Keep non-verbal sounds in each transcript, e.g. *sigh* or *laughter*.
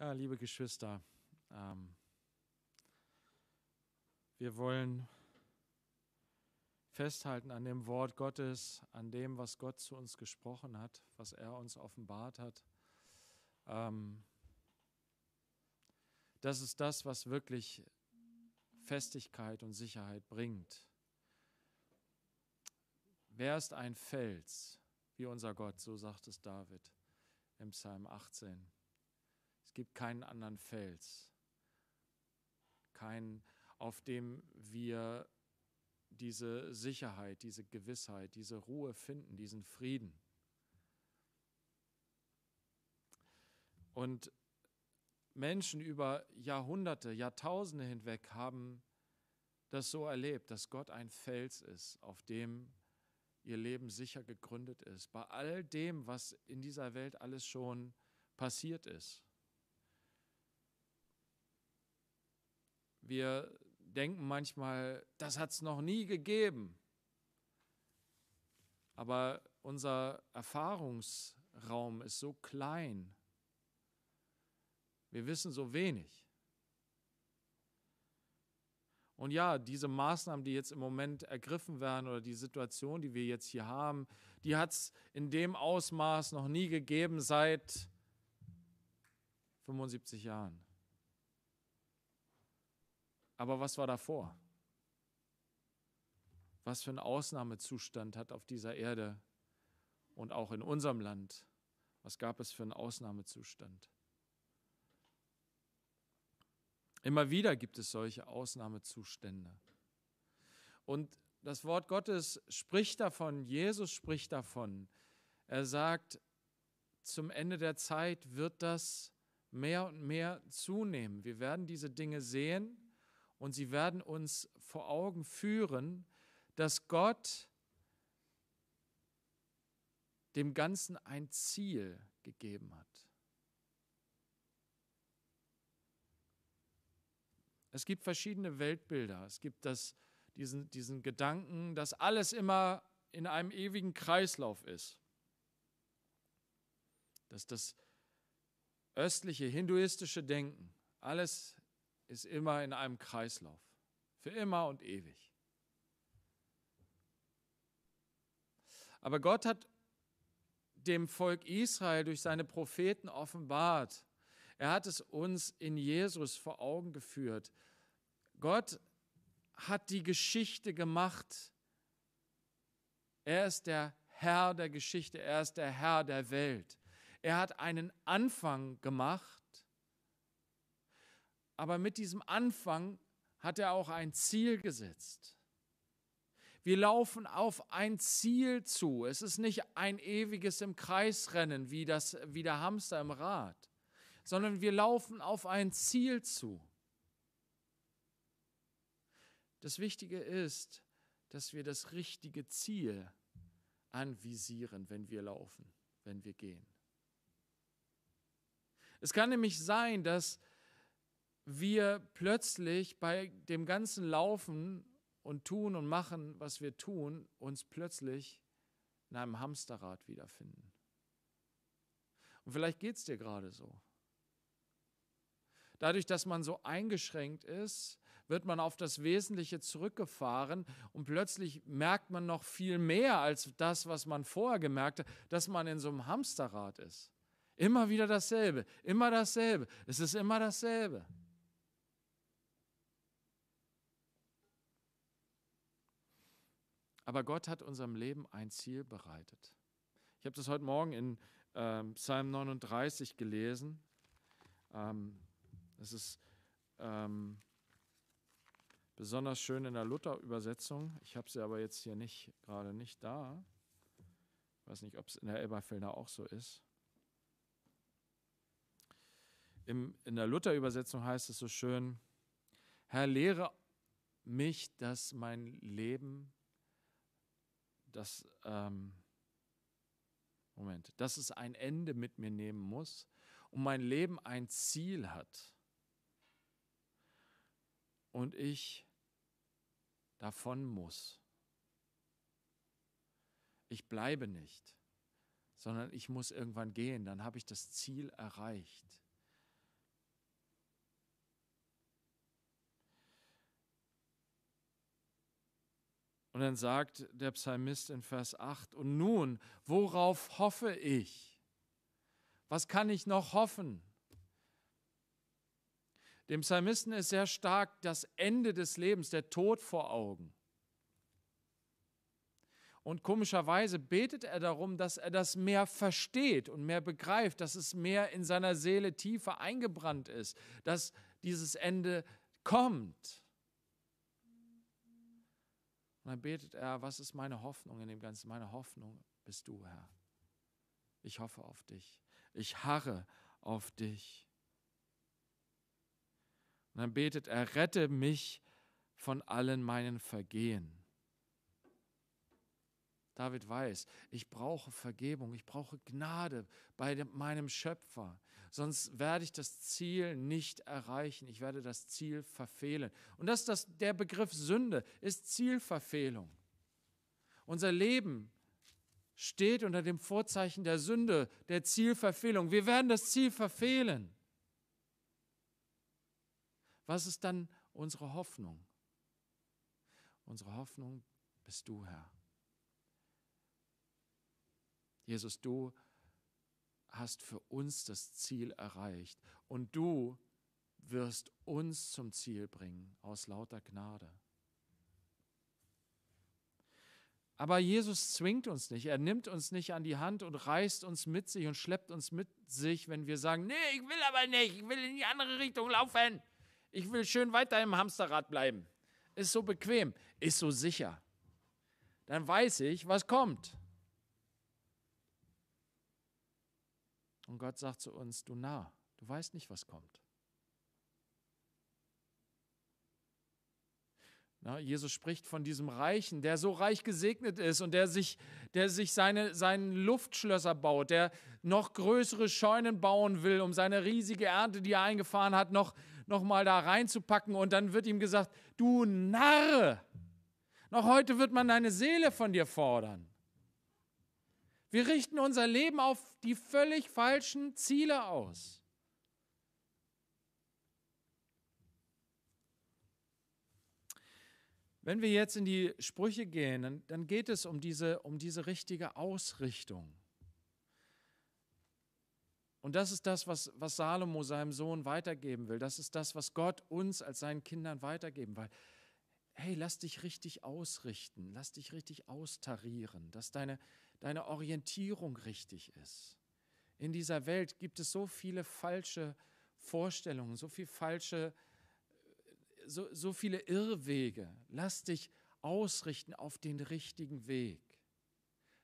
Ja, liebe Geschwister, ähm, wir wollen festhalten an dem Wort Gottes, an dem, was Gott zu uns gesprochen hat, was er uns offenbart hat. Ähm, das ist das, was wirklich Festigkeit und Sicherheit bringt. Wer ist ein Fels wie unser Gott, so sagt es David im Psalm 18. Es gibt keinen anderen Fels, keinen, auf dem wir diese Sicherheit, diese Gewissheit, diese Ruhe finden, diesen Frieden. Und Menschen über Jahrhunderte, Jahrtausende hinweg haben das so erlebt, dass Gott ein Fels ist, auf dem ihr Leben sicher gegründet ist, bei all dem, was in dieser Welt alles schon passiert ist. Wir denken manchmal, das hat es noch nie gegeben. Aber unser Erfahrungsraum ist so klein. Wir wissen so wenig. Und ja, diese Maßnahmen, die jetzt im Moment ergriffen werden oder die Situation, die wir jetzt hier haben, die hat es in dem Ausmaß noch nie gegeben seit 75 Jahren. Aber was war davor? Was für ein Ausnahmezustand hat auf dieser Erde und auch in unserem Land, was gab es für einen Ausnahmezustand? Immer wieder gibt es solche Ausnahmezustände. Und das Wort Gottes spricht davon, Jesus spricht davon. Er sagt, zum Ende der Zeit wird das mehr und mehr zunehmen. Wir werden diese Dinge sehen und sie werden uns vor Augen führen, dass Gott dem Ganzen ein Ziel gegeben hat. Es gibt verschiedene Weltbilder. Es gibt das, diesen, diesen Gedanken, dass alles immer in einem ewigen Kreislauf ist. Dass das östliche hinduistische Denken, alles ist immer in einem Kreislauf, für immer und ewig. Aber Gott hat dem Volk Israel durch seine Propheten offenbart. Er hat es uns in Jesus vor Augen geführt. Gott hat die Geschichte gemacht. Er ist der Herr der Geschichte, er ist der Herr der Welt. Er hat einen Anfang gemacht aber mit diesem Anfang hat er auch ein Ziel gesetzt. Wir laufen auf ein Ziel zu. Es ist nicht ein ewiges im Kreisrennen wie, das, wie der Hamster im Rad, sondern wir laufen auf ein Ziel zu. Das Wichtige ist, dass wir das richtige Ziel anvisieren, wenn wir laufen, wenn wir gehen. Es kann nämlich sein, dass wir plötzlich bei dem ganzen Laufen und tun und machen, was wir tun, uns plötzlich in einem Hamsterrad wiederfinden. Und vielleicht geht es dir gerade so. Dadurch, dass man so eingeschränkt ist, wird man auf das Wesentliche zurückgefahren und plötzlich merkt man noch viel mehr als das, was man vorher gemerkt hat, dass man in so einem Hamsterrad ist. Immer wieder dasselbe, immer dasselbe, es ist immer dasselbe. Aber Gott hat unserem Leben ein Ziel bereitet. Ich habe das heute Morgen in ähm, Psalm 39 gelesen. Ähm, das ist ähm, besonders schön in der Luther-Übersetzung. Ich habe sie aber jetzt hier nicht gerade nicht da. Ich weiß nicht, ob es in der Elberfelder auch so ist. Im, in der Luther-Übersetzung heißt es so schön: Herr, lehre mich, dass mein Leben dass, ähm, Moment, dass es ein Ende mit mir nehmen muss und mein Leben ein Ziel hat und ich davon muss. Ich bleibe nicht, sondern ich muss irgendwann gehen, dann habe ich das Ziel erreicht. Und dann sagt der Psalmist in Vers 8, und nun, worauf hoffe ich? Was kann ich noch hoffen? Dem Psalmisten ist sehr stark das Ende des Lebens, der Tod vor Augen. Und komischerweise betet er darum, dass er das mehr versteht und mehr begreift, dass es mehr in seiner Seele tiefer eingebrannt ist, dass dieses Ende kommt. Und dann betet er, was ist meine Hoffnung in dem Ganzen? Meine Hoffnung bist du, Herr. Ich hoffe auf dich. Ich harre auf dich. Und dann betet er, rette mich von allen meinen Vergehen. David weiß, ich brauche Vergebung, ich brauche Gnade bei dem, meinem Schöpfer sonst werde ich das Ziel nicht erreichen, ich werde das Ziel verfehlen. Und das, das, der Begriff Sünde ist Zielverfehlung. Unser Leben steht unter dem Vorzeichen der Sünde, der Zielverfehlung. Wir werden das Ziel verfehlen. Was ist dann unsere Hoffnung? Unsere Hoffnung bist du, Herr. Jesus, du bist hast für uns das Ziel erreicht und du wirst uns zum Ziel bringen aus lauter Gnade. Aber Jesus zwingt uns nicht, er nimmt uns nicht an die Hand und reißt uns mit sich und schleppt uns mit sich, wenn wir sagen, nee, ich will aber nicht, ich will in die andere Richtung laufen, ich will schön weiter im Hamsterrad bleiben. Ist so bequem, ist so sicher. Dann weiß ich, was kommt. Und Gott sagt zu uns, du Narr, du weißt nicht, was kommt. Na, Jesus spricht von diesem Reichen, der so reich gesegnet ist und der sich, der sich seine, seinen Luftschlösser baut, der noch größere Scheunen bauen will, um seine riesige Ernte, die er eingefahren hat, noch, noch mal da reinzupacken. Und dann wird ihm gesagt, du Narr, noch heute wird man deine Seele von dir fordern. Wir richten unser Leben auf die völlig falschen Ziele aus. Wenn wir jetzt in die Sprüche gehen, dann, dann geht es um diese, um diese richtige Ausrichtung. Und das ist das, was, was Salomo seinem Sohn weitergeben will. Das ist das, was Gott uns als seinen Kindern weitergeben will. Hey, lass dich richtig ausrichten, lass dich richtig austarieren, dass deine, deine Orientierung richtig ist. In dieser Welt gibt es so viele falsche Vorstellungen, so viele falsche, so, so viele Irrwege. Lass dich ausrichten auf den richtigen Weg,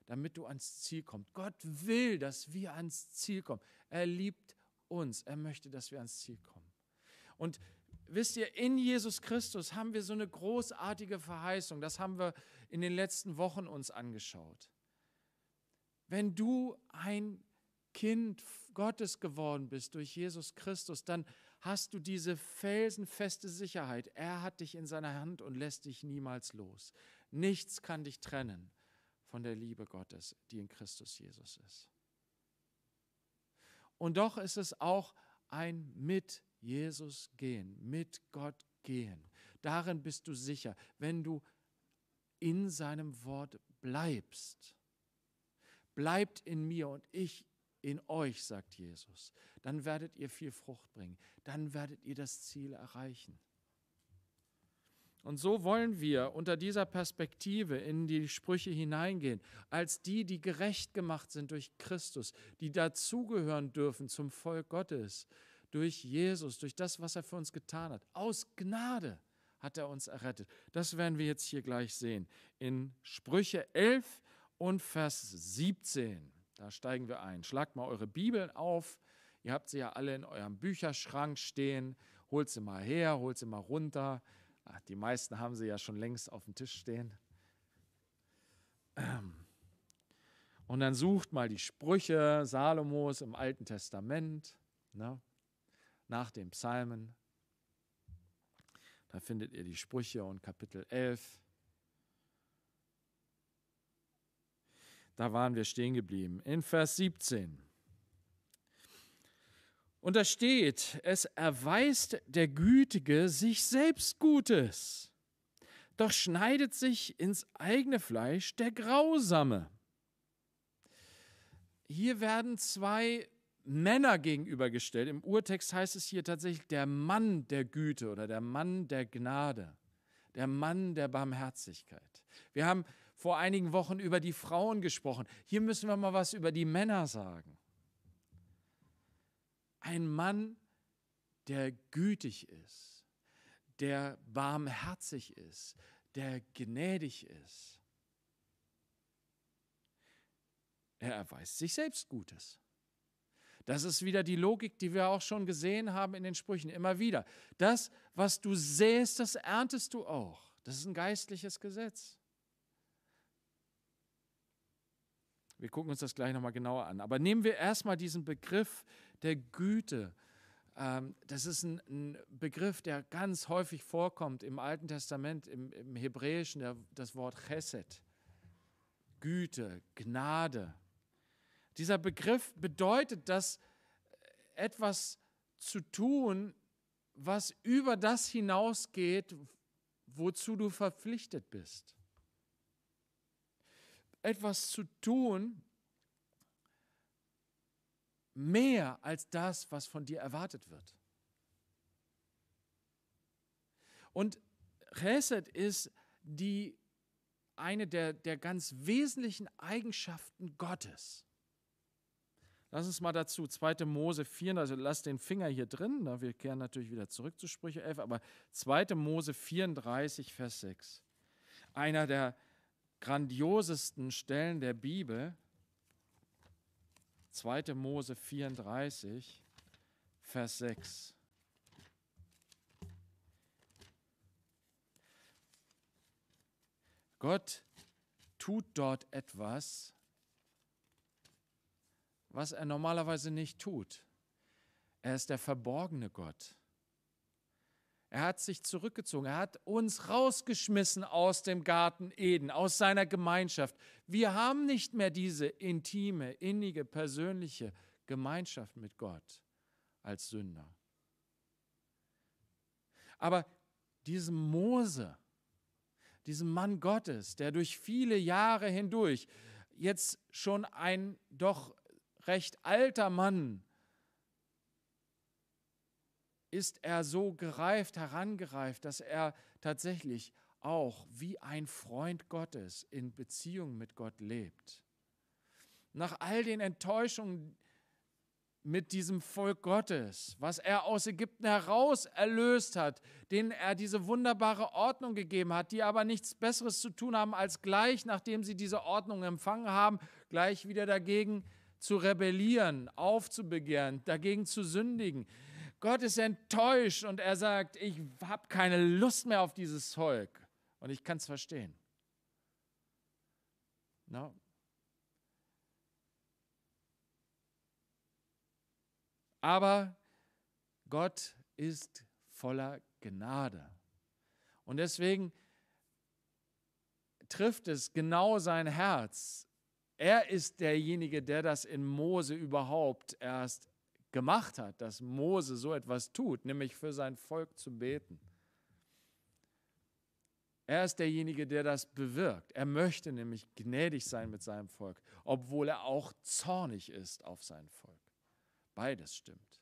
damit du ans Ziel kommst. Gott will, dass wir ans Ziel kommen. Er liebt uns. Er möchte, dass wir ans Ziel kommen. Und wisst ihr, in Jesus Christus haben wir so eine großartige Verheißung. Das haben wir in den letzten Wochen uns angeschaut. Wenn du ein Kind Gottes geworden bist durch Jesus Christus, dann hast du diese felsenfeste Sicherheit. Er hat dich in seiner Hand und lässt dich niemals los. Nichts kann dich trennen von der Liebe Gottes, die in Christus Jesus ist. Und doch ist es auch ein mit Jesus gehen, mit Gott gehen. Darin bist du sicher, wenn du in seinem Wort bleibst. Bleibt in mir und ich in euch, sagt Jesus. Dann werdet ihr viel Frucht bringen. Dann werdet ihr das Ziel erreichen. Und so wollen wir unter dieser Perspektive in die Sprüche hineingehen, als die, die gerecht gemacht sind durch Christus, die dazugehören dürfen zum Volk Gottes, durch Jesus, durch das, was er für uns getan hat. Aus Gnade hat er uns errettet. Das werden wir jetzt hier gleich sehen. In Sprüche 11, und Vers 17. Da steigen wir ein. Schlagt mal eure Bibeln auf. Ihr habt sie ja alle in eurem Bücherschrank stehen. Holt sie mal her, holt sie mal runter. Ach, die meisten haben sie ja schon längst auf dem Tisch stehen. Ähm. Und dann sucht mal die Sprüche Salomos im Alten Testament, ne? nach den Psalmen. Da findet ihr die Sprüche und Kapitel 11. Da waren wir stehen geblieben. In Vers 17. Und da steht, es erweist der Gütige sich selbst Gutes, doch schneidet sich ins eigene Fleisch der Grausame. Hier werden zwei Männer gegenübergestellt. Im Urtext heißt es hier tatsächlich der Mann der Güte oder der Mann der Gnade, der Mann der Barmherzigkeit. Wir haben vor einigen Wochen über die Frauen gesprochen. Hier müssen wir mal was über die Männer sagen. Ein Mann, der gütig ist, der barmherzig ist, der gnädig ist. Er erweist sich selbst Gutes. Das ist wieder die Logik, die wir auch schon gesehen haben in den Sprüchen, immer wieder. Das, was du säst, das erntest du auch. Das ist ein geistliches Gesetz. Wir gucken uns das gleich nochmal genauer an. Aber nehmen wir erstmal diesen Begriff der Güte. Ähm, das ist ein Begriff, der ganz häufig vorkommt im Alten Testament, im Hebräischen, das Wort Chesed. Güte, Gnade. Dieser Begriff bedeutet, dass äh, etwas zu tun, was über das hinausgeht, wozu du verpflichtet bist etwas zu tun, mehr als das, was von dir erwartet wird. Und Chesed ist die, eine der, der ganz wesentlichen Eigenschaften Gottes. Lass uns mal dazu, 2. Mose 4, also lass den Finger hier drin, na, wir kehren natürlich wieder zurück zu Sprüche 11, aber 2. Mose 34, Vers 6. Einer der grandiosesten Stellen der Bibel, 2. Mose 34, Vers 6. Gott tut dort etwas, was er normalerweise nicht tut. Er ist der verborgene Gott. Er hat sich zurückgezogen. Er hat uns rausgeschmissen aus dem Garten Eden, aus seiner Gemeinschaft. Wir haben nicht mehr diese intime, innige, persönliche Gemeinschaft mit Gott als Sünder. Aber diesem Mose, diesem Mann Gottes, der durch viele Jahre hindurch jetzt schon ein doch recht alter Mann ist er so gereift, herangereift, dass er tatsächlich auch wie ein Freund Gottes in Beziehung mit Gott lebt. Nach all den Enttäuschungen mit diesem Volk Gottes, was er aus Ägypten heraus erlöst hat, denen er diese wunderbare Ordnung gegeben hat, die aber nichts Besseres zu tun haben, als gleich, nachdem sie diese Ordnung empfangen haben, gleich wieder dagegen zu rebellieren, aufzubegehren, dagegen zu sündigen Gott ist enttäuscht und er sagt, ich habe keine Lust mehr auf dieses Volk und ich kann es verstehen. No. Aber Gott ist voller Gnade. Und deswegen trifft es genau sein Herz. Er ist derjenige, der das in Mose überhaupt erst gemacht hat, dass Mose so etwas tut, nämlich für sein Volk zu beten. Er ist derjenige, der das bewirkt. Er möchte nämlich gnädig sein mit seinem Volk, obwohl er auch zornig ist auf sein Volk. Beides stimmt.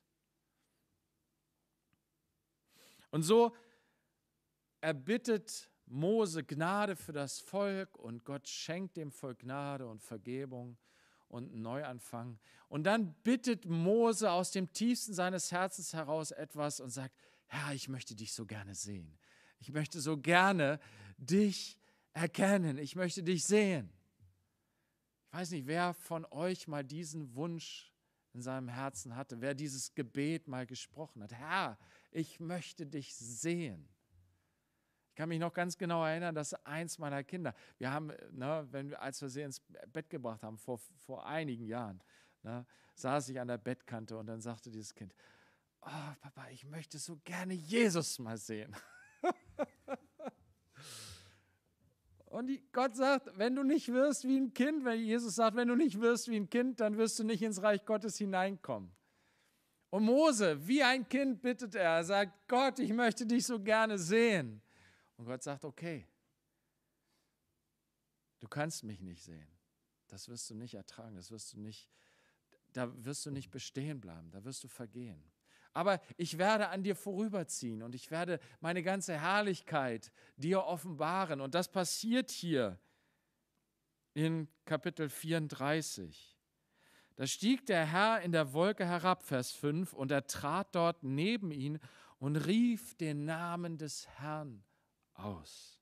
Und so erbittet Mose Gnade für das Volk und Gott schenkt dem Volk Gnade und Vergebung und Neuanfang. Und dann bittet Mose aus dem tiefsten seines Herzens heraus etwas und sagt, Herr, ich möchte dich so gerne sehen. Ich möchte so gerne dich erkennen. Ich möchte dich sehen. Ich weiß nicht, wer von euch mal diesen Wunsch in seinem Herzen hatte, wer dieses Gebet mal gesprochen hat. Herr, ich möchte dich sehen. Ich kann mich noch ganz genau erinnern, dass eins meiner Kinder, wir haben, ne, wenn wir, als wir sie ins Bett gebracht haben, vor, vor einigen Jahren, ne, saß ich an der Bettkante und dann sagte dieses Kind, oh, Papa, ich möchte so gerne Jesus mal sehen. *laughs* und Gott sagt, wenn du nicht wirst wie ein Kind, wenn Jesus sagt, wenn du nicht wirst wie ein Kind, dann wirst du nicht ins Reich Gottes hineinkommen. Und Mose, wie ein Kind bittet er, er sagt, Gott, ich möchte dich so gerne sehen. Und Gott sagt, okay, du kannst mich nicht sehen. Das wirst du nicht ertragen, das wirst du nicht, da wirst du nicht bestehen bleiben, da wirst du vergehen. Aber ich werde an dir vorüberziehen und ich werde meine ganze Herrlichkeit dir offenbaren. Und das passiert hier in Kapitel 34. Da stieg der Herr in der Wolke herab, Vers 5, und er trat dort neben ihn und rief den Namen des Herrn aus.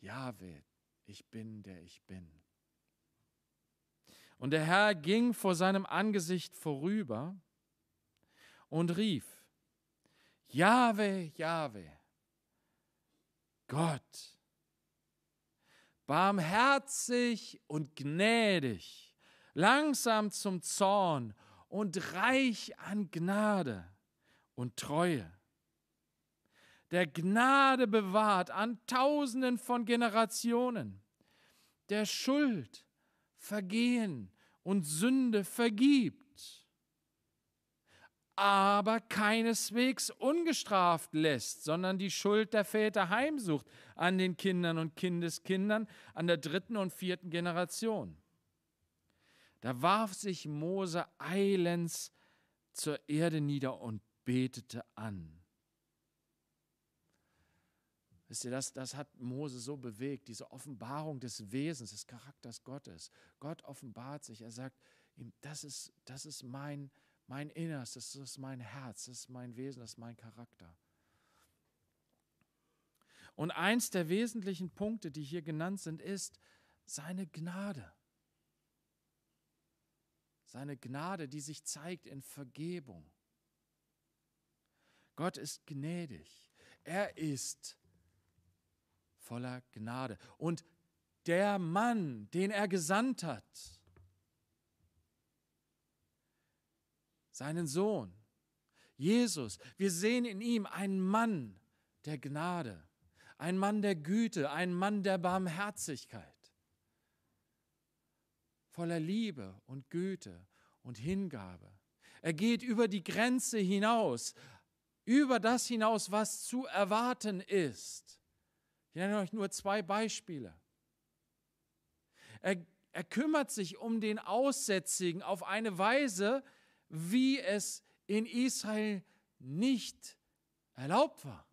Jahwe, ich bin, der ich bin. Und der Herr ging vor seinem Angesicht vorüber und rief, Jahwe, Jahwe, Gott, barmherzig und gnädig, langsam zum Zorn und reich an Gnade und Treue der Gnade bewahrt an Tausenden von Generationen, der Schuld, Vergehen und Sünde vergibt, aber keineswegs ungestraft lässt, sondern die Schuld der Väter heimsucht an den Kindern und Kindeskindern, an der dritten und vierten Generation. Da warf sich Mose eilends zur Erde nieder und betete an. Wisst ihr, das, das hat Mose so bewegt, diese Offenbarung des Wesens, des Charakters Gottes. Gott offenbart sich, er sagt ihm, das ist, das ist mein, mein Innerstes, das ist mein Herz, das ist mein Wesen, das ist mein Charakter. Und eins der wesentlichen Punkte, die hier genannt sind, ist seine Gnade. Seine Gnade, die sich zeigt in Vergebung. Gott ist gnädig. Er ist gnädig voller Gnade. Und der Mann, den er gesandt hat, seinen Sohn, Jesus, wir sehen in ihm einen Mann der Gnade, einen Mann der Güte, einen Mann der Barmherzigkeit, voller Liebe und Güte und Hingabe. Er geht über die Grenze hinaus, über das hinaus, was zu erwarten ist nenne euch nur zwei Beispiele. Er, er kümmert sich um den Aussätzigen auf eine Weise, wie es in Israel nicht erlaubt war.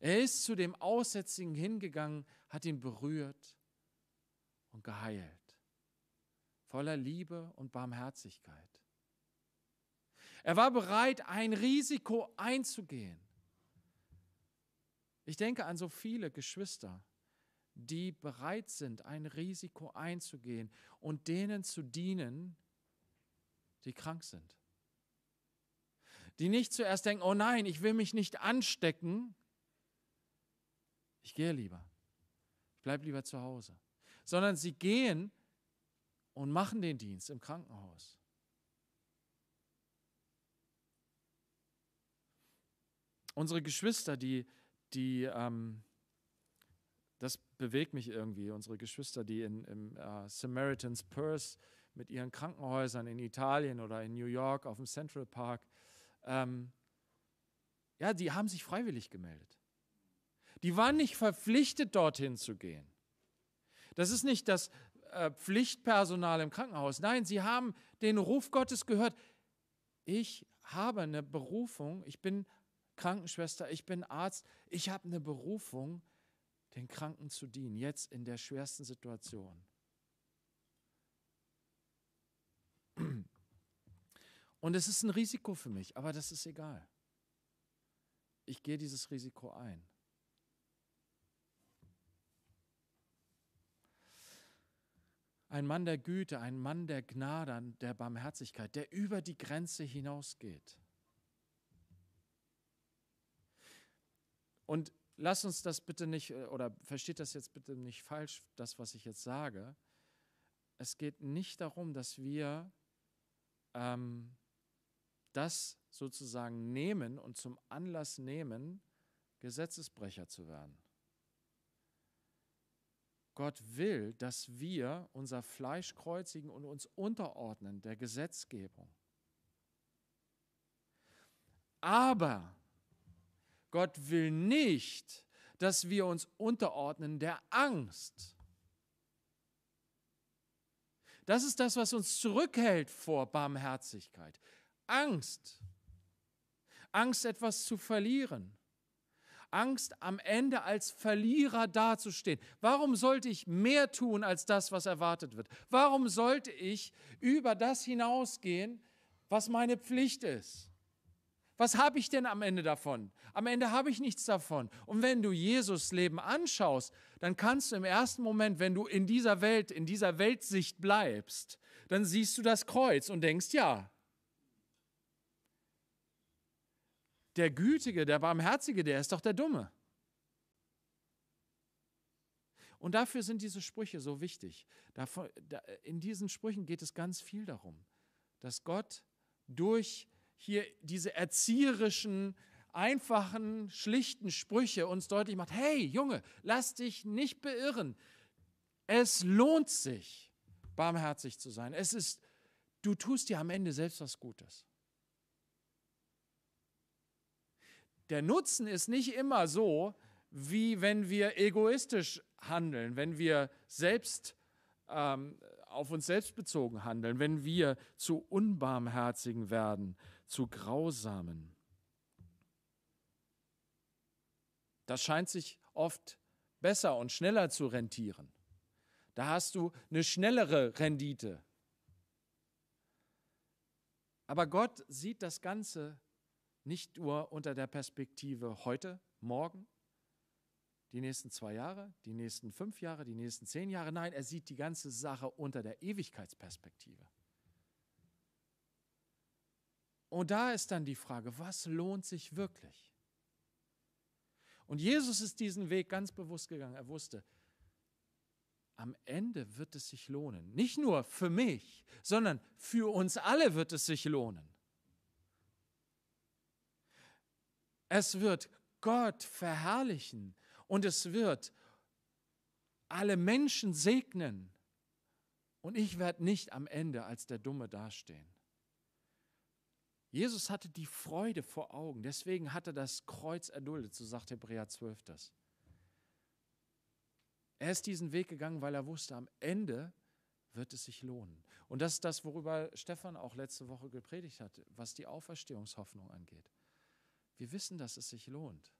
Er ist zu dem Aussätzigen hingegangen, hat ihn berührt und geheilt, voller Liebe und Barmherzigkeit. Er war bereit, ein Risiko einzugehen. Ich denke an so viele Geschwister, die bereit sind, ein Risiko einzugehen und denen zu dienen, die krank sind. Die nicht zuerst denken, oh nein, ich will mich nicht anstecken, ich gehe lieber, ich bleibe lieber zu Hause, sondern sie gehen und machen den Dienst im Krankenhaus. Unsere Geschwister, die die, ähm, das bewegt mich irgendwie, unsere Geschwister, die in, im äh, Samaritan's Purse mit ihren Krankenhäusern in Italien oder in New York auf dem Central Park, ähm, ja, die haben sich freiwillig gemeldet. Die waren nicht verpflichtet, dorthin zu gehen. Das ist nicht das äh, Pflichtpersonal im Krankenhaus. Nein, sie haben den Ruf Gottes gehört. Ich habe eine Berufung, ich bin Krankenschwester, ich bin Arzt, ich habe eine Berufung, den Kranken zu dienen, jetzt in der schwersten Situation. Und es ist ein Risiko für mich, aber das ist egal. Ich gehe dieses Risiko ein. Ein Mann der Güte, ein Mann der Gnade, der Barmherzigkeit, der über die Grenze hinausgeht. Und lass uns das bitte nicht, äh, oder versteht das jetzt bitte nicht falsch, das, was ich jetzt sage. Es geht nicht darum, dass wir ähm, das sozusagen nehmen und zum Anlass nehmen, Gesetzesbrecher zu werden. Gott will, dass wir unser Fleisch kreuzigen und uns unterordnen der Gesetzgebung. Aber Gott will nicht, dass wir uns unterordnen der Angst. Das ist das, was uns zurückhält vor Barmherzigkeit. Angst. Angst, etwas zu verlieren. Angst, am Ende als Verlierer dazustehen. Warum sollte ich mehr tun als das, was erwartet wird? Warum sollte ich über das hinausgehen, was meine Pflicht ist? Was habe ich denn am Ende davon? Am Ende habe ich nichts davon. Und wenn du Jesus Leben anschaust, dann kannst du im ersten Moment, wenn du in dieser Welt, in dieser Weltsicht bleibst, dann siehst du das Kreuz und denkst, ja, der Gütige, der Barmherzige, der ist doch der Dumme. Und dafür sind diese Sprüche so wichtig. In diesen Sprüchen geht es ganz viel darum, dass Gott durch hier diese erzieherischen, einfachen, schlichten Sprüche uns deutlich macht, hey Junge, lass dich nicht beirren. Es lohnt sich, barmherzig zu sein. Es ist, du tust dir am Ende selbst was Gutes. Der Nutzen ist nicht immer so, wie wenn wir egoistisch handeln, wenn wir selbst ähm, auf uns selbst bezogen handeln, wenn wir zu unbarmherzigen werden zu grausamen. Das scheint sich oft besser und schneller zu rentieren. Da hast du eine schnellere Rendite. Aber Gott sieht das Ganze nicht nur unter der Perspektive heute, morgen, die nächsten zwei Jahre, die nächsten fünf Jahre, die nächsten zehn Jahre. Nein, er sieht die ganze Sache unter der Ewigkeitsperspektive. Und da ist dann die Frage, was lohnt sich wirklich? Und Jesus ist diesen Weg ganz bewusst gegangen. Er wusste, am Ende wird es sich lohnen. Nicht nur für mich, sondern für uns alle wird es sich lohnen. Es wird Gott verherrlichen und es wird alle Menschen segnen. Und ich werde nicht am Ende als der Dumme dastehen. Jesus hatte die Freude vor Augen, deswegen hat er das Kreuz erduldet, so sagt Hebräer 12 das. Er ist diesen Weg gegangen, weil er wusste, am Ende wird es sich lohnen. Und das ist das, worüber Stefan auch letzte Woche gepredigt hat, was die Auferstehungshoffnung angeht. Wir wissen, dass es sich lohnt.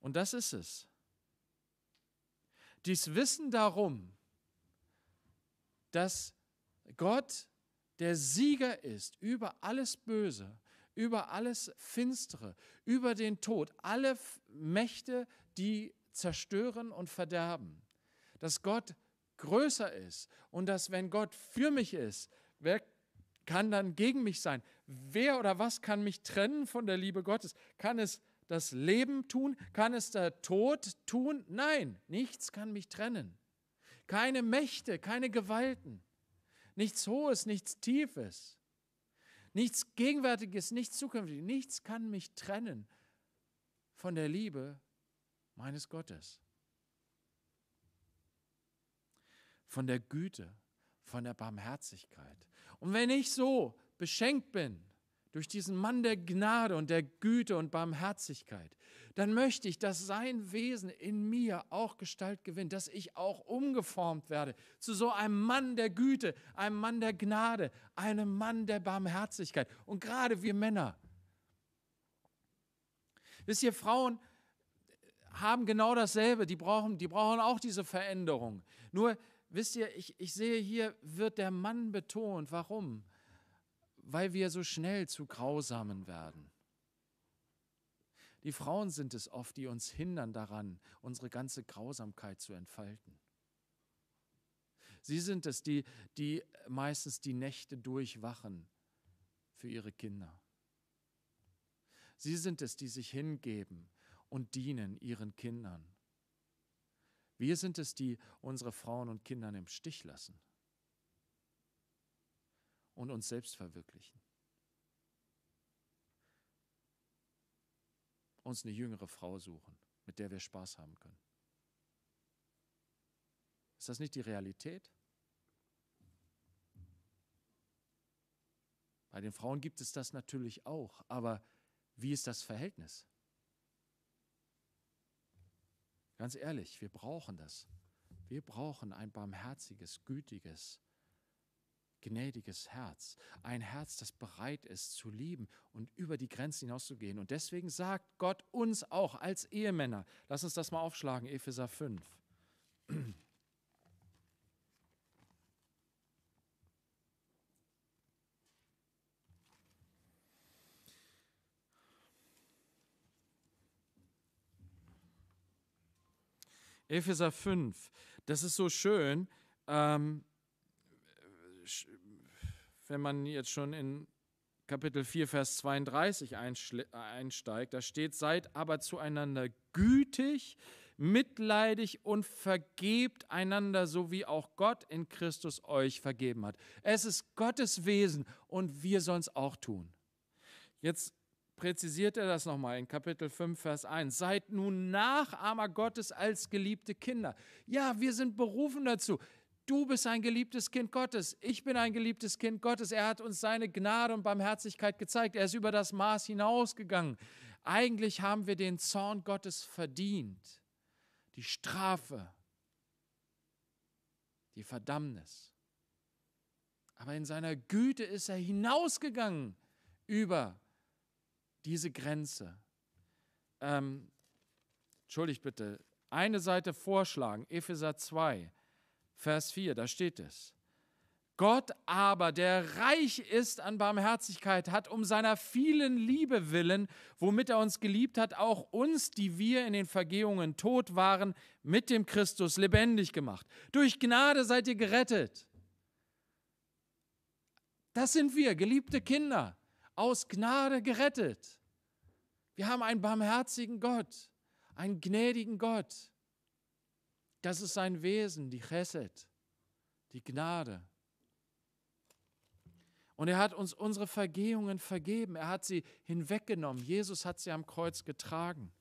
Und das ist es. Dies Wissen darum, dass Gott der Sieger ist über alles Böse, über alles Finstere, über den Tod, alle Mächte, die zerstören und verderben. Dass Gott größer ist und dass wenn Gott für mich ist, wer kann dann gegen mich sein? Wer oder was kann mich trennen von der Liebe Gottes? Kann es das Leben tun? Kann es der Tod tun? Nein, nichts kann mich trennen. Keine Mächte, keine Gewalten nichts Hohes, nichts Tiefes, nichts Gegenwärtiges, nichts Zukünftiges, nichts kann mich trennen von der Liebe meines Gottes, von der Güte, von der Barmherzigkeit. Und wenn ich so beschenkt bin, durch diesen Mann der Gnade und der Güte und Barmherzigkeit, dann möchte ich, dass sein Wesen in mir auch Gestalt gewinnt, dass ich auch umgeformt werde zu so einem Mann der Güte, einem Mann der Gnade, einem Mann der Barmherzigkeit. Und gerade wir Männer. Wisst ihr, Frauen haben genau dasselbe, die brauchen, die brauchen auch diese Veränderung. Nur, wisst ihr, ich, ich sehe hier, wird der Mann betont. Warum? weil wir so schnell zu Grausamen werden. Die Frauen sind es oft, die uns hindern daran, unsere ganze Grausamkeit zu entfalten. Sie sind es, die, die meistens die Nächte durchwachen für ihre Kinder. Sie sind es, die sich hingeben und dienen ihren Kindern. Wir sind es, die unsere Frauen und Kinder im Stich lassen und uns selbst verwirklichen. Uns eine jüngere Frau suchen, mit der wir Spaß haben können. Ist das nicht die Realität? Bei den Frauen gibt es das natürlich auch, aber wie ist das Verhältnis? Ganz ehrlich, wir brauchen das. Wir brauchen ein barmherziges, gütiges, gnädiges Herz, ein Herz, das bereit ist zu lieben und über die Grenzen hinauszugehen. Und deswegen sagt Gott uns auch als Ehemänner, lass uns das mal aufschlagen, Epheser 5. Epheser 5, das ist so schön. Ähm, wenn man jetzt schon in Kapitel 4, Vers 32 einsteigt, da steht, seid aber zueinander gütig, mitleidig und vergebt einander, so wie auch Gott in Christus euch vergeben hat. Es ist Gottes Wesen und wir sollen es auch tun. Jetzt präzisiert er das nochmal in Kapitel 5, Vers 1. Seid nun Nachahmer Gottes als geliebte Kinder. Ja, wir sind berufen dazu. Du bist ein geliebtes Kind Gottes. Ich bin ein geliebtes Kind Gottes. Er hat uns seine Gnade und Barmherzigkeit gezeigt. Er ist über das Maß hinausgegangen. Eigentlich haben wir den Zorn Gottes verdient. Die Strafe, die Verdammnis. Aber in seiner Güte ist er hinausgegangen über diese Grenze. Ähm, entschuldigt bitte, eine Seite vorschlagen, Epheser 2 Vers 4, da steht es. Gott aber, der reich ist an Barmherzigkeit, hat um seiner vielen Liebe willen, womit er uns geliebt hat, auch uns, die wir in den Vergehungen tot waren, mit dem Christus lebendig gemacht. Durch Gnade seid ihr gerettet. Das sind wir, geliebte Kinder, aus Gnade gerettet. Wir haben einen barmherzigen Gott, einen gnädigen Gott. Das ist sein Wesen, die Chesed, die Gnade. Und er hat uns unsere Vergehungen vergeben. Er hat sie hinweggenommen. Jesus hat sie am Kreuz getragen.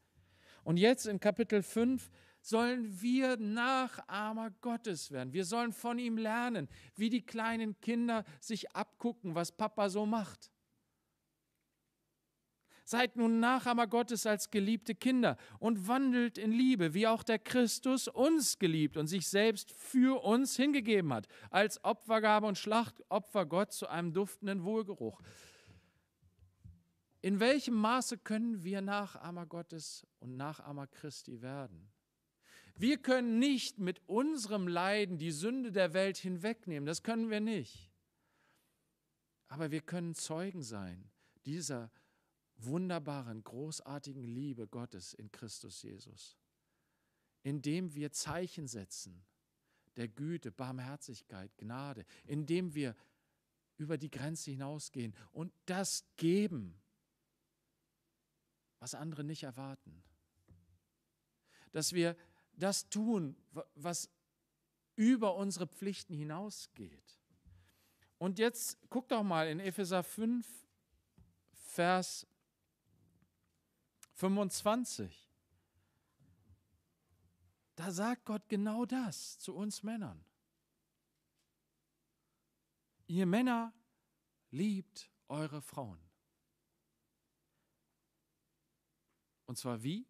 Und jetzt in Kapitel 5 sollen wir Nachahmer Gottes werden. Wir sollen von ihm lernen, wie die kleinen Kinder sich abgucken, was Papa so macht. Seid nun Nachahmer Gottes als geliebte Kinder und wandelt in Liebe, wie auch der Christus uns geliebt und sich selbst für uns hingegeben hat, als Opfergabe und Schlachtopfer Gott zu einem duftenden Wohlgeruch. In welchem Maße können wir Nachahmer Gottes und Nachahmer Christi werden? Wir können nicht mit unserem Leiden die Sünde der Welt hinwegnehmen, das können wir nicht. Aber wir können Zeugen sein dieser wunderbaren, großartigen Liebe Gottes in Christus Jesus, indem wir Zeichen setzen der Güte, Barmherzigkeit, Gnade, indem wir über die Grenze hinausgehen und das geben, was andere nicht erwarten. Dass wir das tun, was über unsere Pflichten hinausgeht. Und jetzt guck doch mal in Epheser 5, Vers 25. Da sagt Gott genau das zu uns Männern. Ihr Männer liebt eure Frauen. Und zwar wie?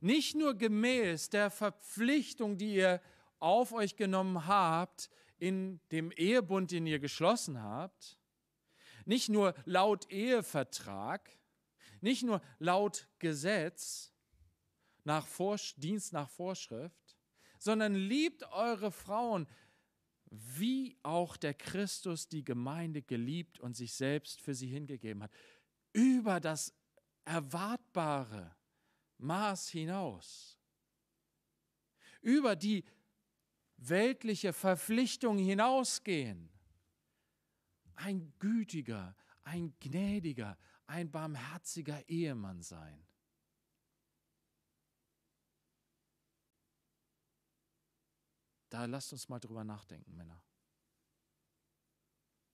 Nicht nur gemäß der Verpflichtung, die ihr auf euch genommen habt, in dem Ehebund, den ihr geschlossen habt, nicht nur laut Ehevertrag, nicht nur laut Gesetz, nach Dienst nach Vorschrift, sondern liebt eure Frauen, wie auch der Christus die Gemeinde geliebt und sich selbst für sie hingegeben hat. Über das erwartbare Maß hinaus. Über die weltliche Verpflichtung hinausgehen. Ein gütiger, ein gnädiger, ein barmherziger Ehemann sein. Da lasst uns mal drüber nachdenken, Männer.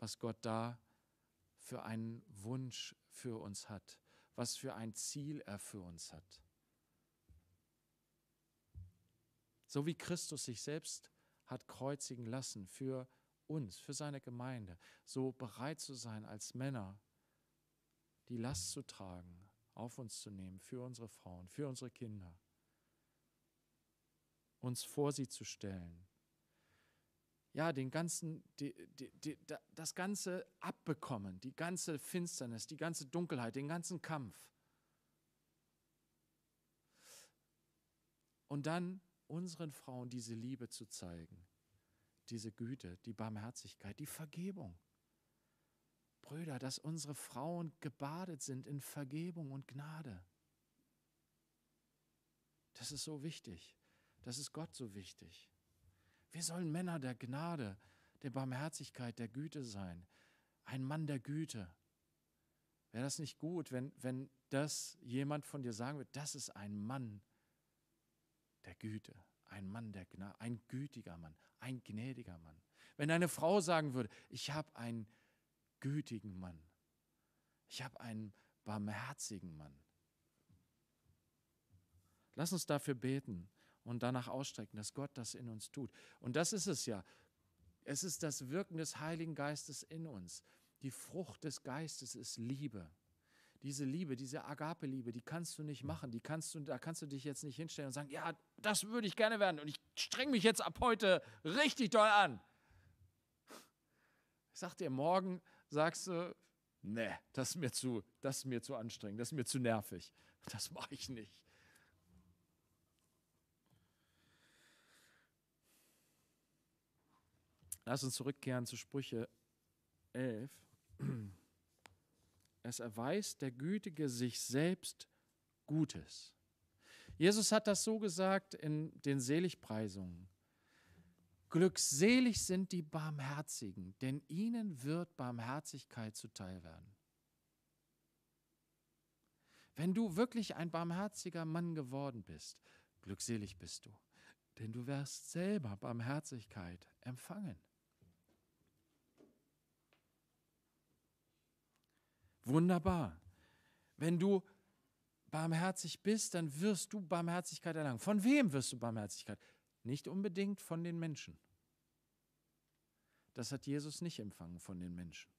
Was Gott da für einen Wunsch für uns hat, was für ein Ziel er für uns hat. So wie Christus sich selbst hat kreuzigen lassen für uns, für seine Gemeinde, so bereit zu sein, als Männer die Last zu tragen, auf uns zu nehmen, für unsere Frauen, für unsere Kinder, uns vor sie zu stellen. Ja, den ganzen, die, die, die, das ganze Abbekommen, die ganze Finsternis, die ganze Dunkelheit, den ganzen Kampf. Und dann unseren Frauen diese Liebe zu zeigen, diese Güte, die Barmherzigkeit, die Vergebung. Brüder, dass unsere Frauen gebadet sind in Vergebung und Gnade. Das ist so wichtig. Das ist Gott so wichtig. Wir sollen Männer der Gnade, der Barmherzigkeit, der Güte sein. Ein Mann der Güte. Wäre das nicht gut, wenn, wenn das jemand von dir sagen würde, das ist ein Mann der Güte ein Mann der Gnade, ein gütiger Mann, ein gnädiger Mann. Wenn eine Frau sagen würde, ich habe einen gütigen Mann, ich habe einen barmherzigen Mann. Lass uns dafür beten und danach ausstrecken, dass Gott das in uns tut. Und das ist es ja. Es ist das Wirken des Heiligen Geistes in uns. Die Frucht des Geistes ist Liebe diese Liebe, diese Agape-Liebe, die kannst du nicht machen. Die kannst du, da kannst du dich jetzt nicht hinstellen und sagen, ja, das würde ich gerne werden und ich streng mich jetzt ab heute richtig doll an. Ich sag dir, morgen sagst du, nee, das ist mir zu, das ist mir zu anstrengend, das ist mir zu nervig. Das mache ich nicht. Lass uns zurückkehren zu Sprüche 11. Es erweist der Gütige sich selbst Gutes. Jesus hat das so gesagt in den Seligpreisungen. Glückselig sind die Barmherzigen, denn ihnen wird Barmherzigkeit zuteil werden. Wenn du wirklich ein barmherziger Mann geworden bist, glückselig bist du, denn du wirst selber Barmherzigkeit empfangen. Wunderbar. Wenn du barmherzig bist, dann wirst du Barmherzigkeit erlangen. Von wem wirst du Barmherzigkeit? Nicht unbedingt von den Menschen. Das hat Jesus nicht empfangen von den Menschen.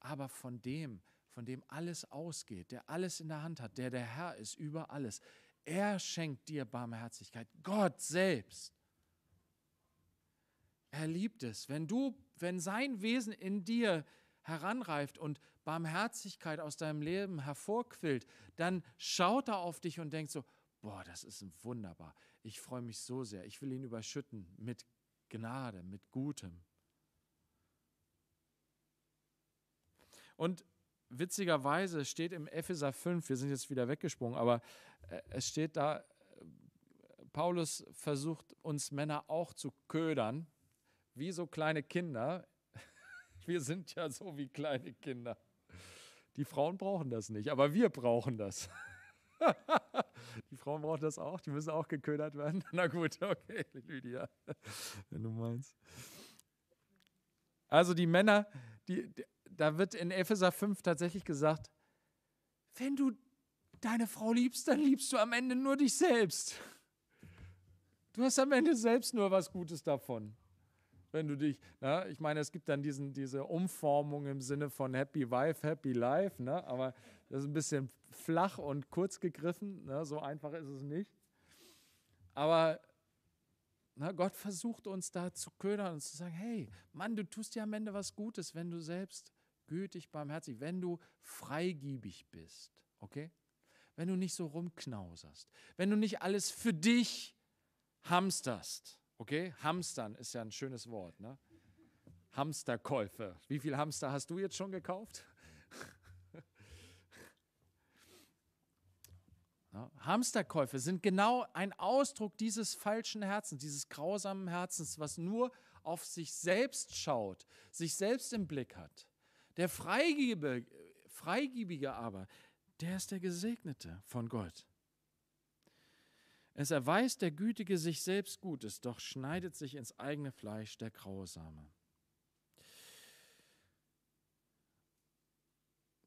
Aber von dem, von dem alles ausgeht, der alles in der Hand hat, der der Herr ist über alles, er schenkt dir Barmherzigkeit. Gott selbst. Er liebt es, wenn du, wenn sein Wesen in dir heranreift und Barmherzigkeit aus deinem Leben hervorquillt, dann schaut er auf dich und denkt so, boah, das ist wunderbar. Ich freue mich so sehr. Ich will ihn überschütten mit Gnade, mit Gutem. Und witzigerweise steht im Epheser 5, wir sind jetzt wieder weggesprungen, aber äh, es steht da, äh, Paulus versucht uns Männer auch zu ködern, wie so kleine Kinder wir sind ja so wie kleine Kinder. Die Frauen brauchen das nicht, aber wir brauchen das. *laughs* die Frauen brauchen das auch, die müssen auch geködert werden. *laughs* Na gut, okay, Lydia, wenn du meinst. Also die Männer, die, die, da wird in Epheser 5 tatsächlich gesagt, wenn du deine Frau liebst, dann liebst du am Ende nur dich selbst. Du hast am Ende selbst nur was Gutes davon wenn du dich, ne, ich meine, es gibt dann diesen, diese Umformung im Sinne von Happy Wife, Happy Life, ne, aber das ist ein bisschen flach und kurz gegriffen, ne, so einfach ist es nicht. Aber ne, Gott versucht uns da zu ködern und zu sagen, hey, Mann, du tust dir am Ende was Gutes, wenn du selbst gütig, barmherzig, wenn du freigiebig bist, okay? Wenn du nicht so rumknauserst, wenn du nicht alles für dich hamsterst, Okay? Hamstern ist ja ein schönes Wort. Ne? Hamsterkäufe. Wie viel Hamster hast du jetzt schon gekauft? *laughs* ja, Hamsterkäufe sind genau ein Ausdruck dieses falschen Herzens, dieses grausamen Herzens, was nur auf sich selbst schaut, sich selbst im Blick hat. Der Freigiebige, Freigiebige aber, der ist der Gesegnete von Gott. Es erweist der Gütige sich selbst Gutes, doch schneidet sich ins eigene Fleisch der Grausame.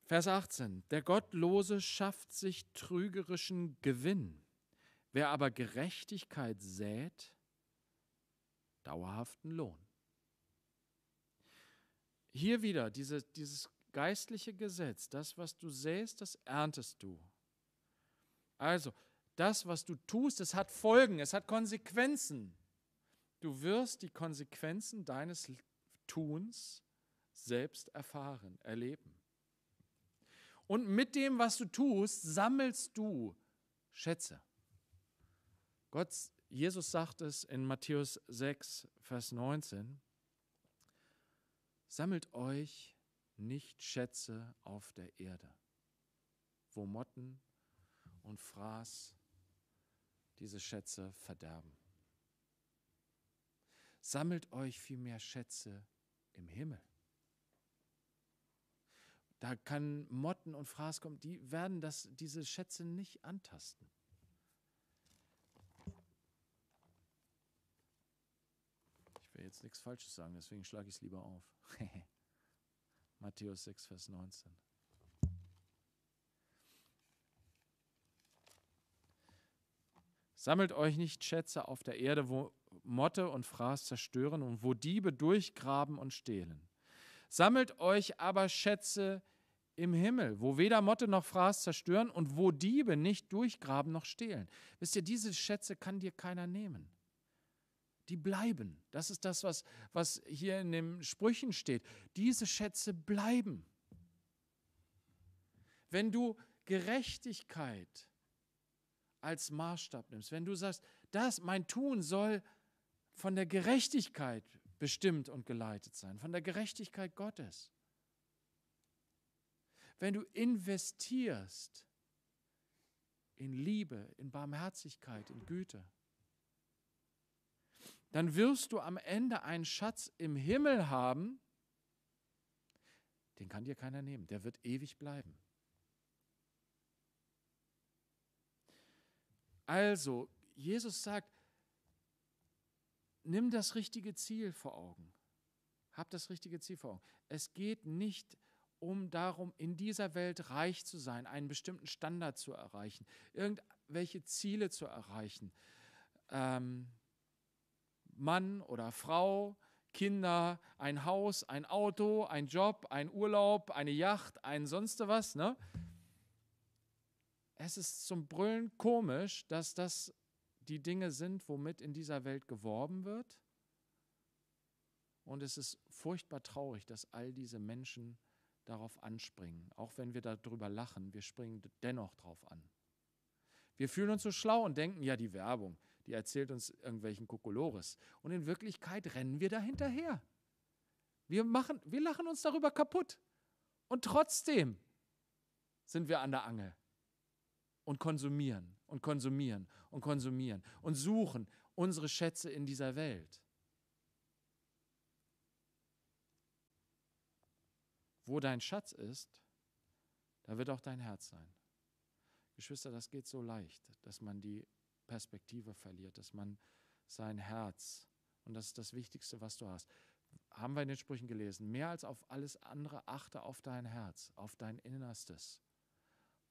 Vers 18. Der Gottlose schafft sich trügerischen Gewinn. Wer aber Gerechtigkeit sät, dauerhaften Lohn. Hier wieder diese, dieses geistliche Gesetz, das, was du säst, das erntest du. Also, das, was du tust, es hat Folgen, es hat Konsequenzen. Du wirst die Konsequenzen deines Tuns selbst erfahren, erleben. Und mit dem, was du tust, sammelst du Schätze. Gott, Jesus sagt es in Matthäus 6, Vers 19, sammelt euch nicht Schätze auf der Erde, wo Motten und Fraß diese Schätze verderben. Sammelt euch viel mehr Schätze im Himmel. Da kann Motten und Fraß kommen, die werden das, diese Schätze nicht antasten. Ich will jetzt nichts Falsches sagen, deswegen schlage ich es lieber auf. *laughs* Matthäus 6, Vers 19. Sammelt euch nicht Schätze auf der Erde, wo Motte und Fraß zerstören und wo Diebe durchgraben und stehlen. Sammelt euch aber Schätze im Himmel, wo weder Motte noch Fraß zerstören und wo Diebe nicht durchgraben noch stehlen. Wisst ihr, diese Schätze kann dir keiner nehmen. Die bleiben. Das ist das, was, was hier in den Sprüchen steht. Diese Schätze bleiben. Wenn du Gerechtigkeit, als Maßstab nimmst, wenn du sagst, das, mein Tun soll von der Gerechtigkeit bestimmt und geleitet sein, von der Gerechtigkeit Gottes. Wenn du investierst in Liebe, in Barmherzigkeit, in Güte, dann wirst du am Ende einen Schatz im Himmel haben, den kann dir keiner nehmen, der wird ewig bleiben. Also, Jesus sagt, nimm das richtige Ziel vor Augen. Hab das richtige Ziel vor Augen. Es geht nicht um darum, in dieser Welt reich zu sein, einen bestimmten Standard zu erreichen, irgendwelche Ziele zu erreichen. Ähm, Mann oder Frau, Kinder, ein Haus, ein Auto, ein Job, ein Urlaub, eine Yacht, ein sonst was. Ne? Es ist zum Brüllen komisch, dass das die Dinge sind, womit in dieser Welt geworben wird. Und es ist furchtbar traurig, dass all diese Menschen darauf anspringen. Auch wenn wir darüber lachen, wir springen dennoch drauf an. Wir fühlen uns so schlau und denken, ja, die Werbung, die erzählt uns irgendwelchen Kokolores. Und in Wirklichkeit rennen wir dahinterher. Wir, wir lachen uns darüber kaputt. Und trotzdem sind wir an der Angel und konsumieren und konsumieren und konsumieren und suchen unsere Schätze in dieser Welt. Wo dein Schatz ist, da wird auch dein Herz sein. Geschwister, das geht so leicht, dass man die Perspektive verliert, dass man sein Herz, und das ist das Wichtigste, was du hast, haben wir in den Sprüchen gelesen, mehr als auf alles andere achte auf dein Herz, auf dein Innerstes.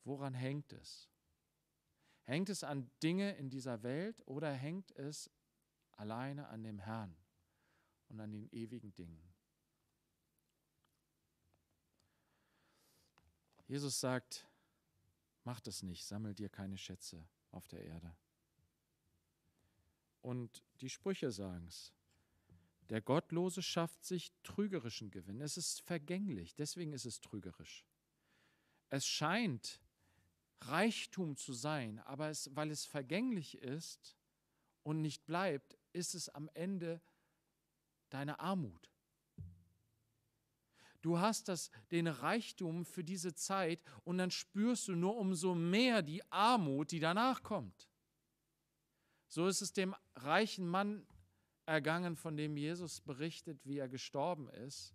Woran hängt es? Hängt es an Dinge in dieser Welt oder hängt es alleine an dem Herrn und an den ewigen Dingen? Jesus sagt, mach das nicht, sammel dir keine Schätze auf der Erde. Und die Sprüche sagen es. Der Gottlose schafft sich trügerischen Gewinn. Es ist vergänglich, deswegen ist es trügerisch. Es scheint Reichtum zu sein, aber es, weil es vergänglich ist und nicht bleibt, ist es am Ende deine Armut. Du hast das, den Reichtum für diese Zeit und dann spürst du nur umso mehr die Armut, die danach kommt. So ist es dem reichen Mann ergangen, von dem Jesus berichtet, wie er gestorben ist.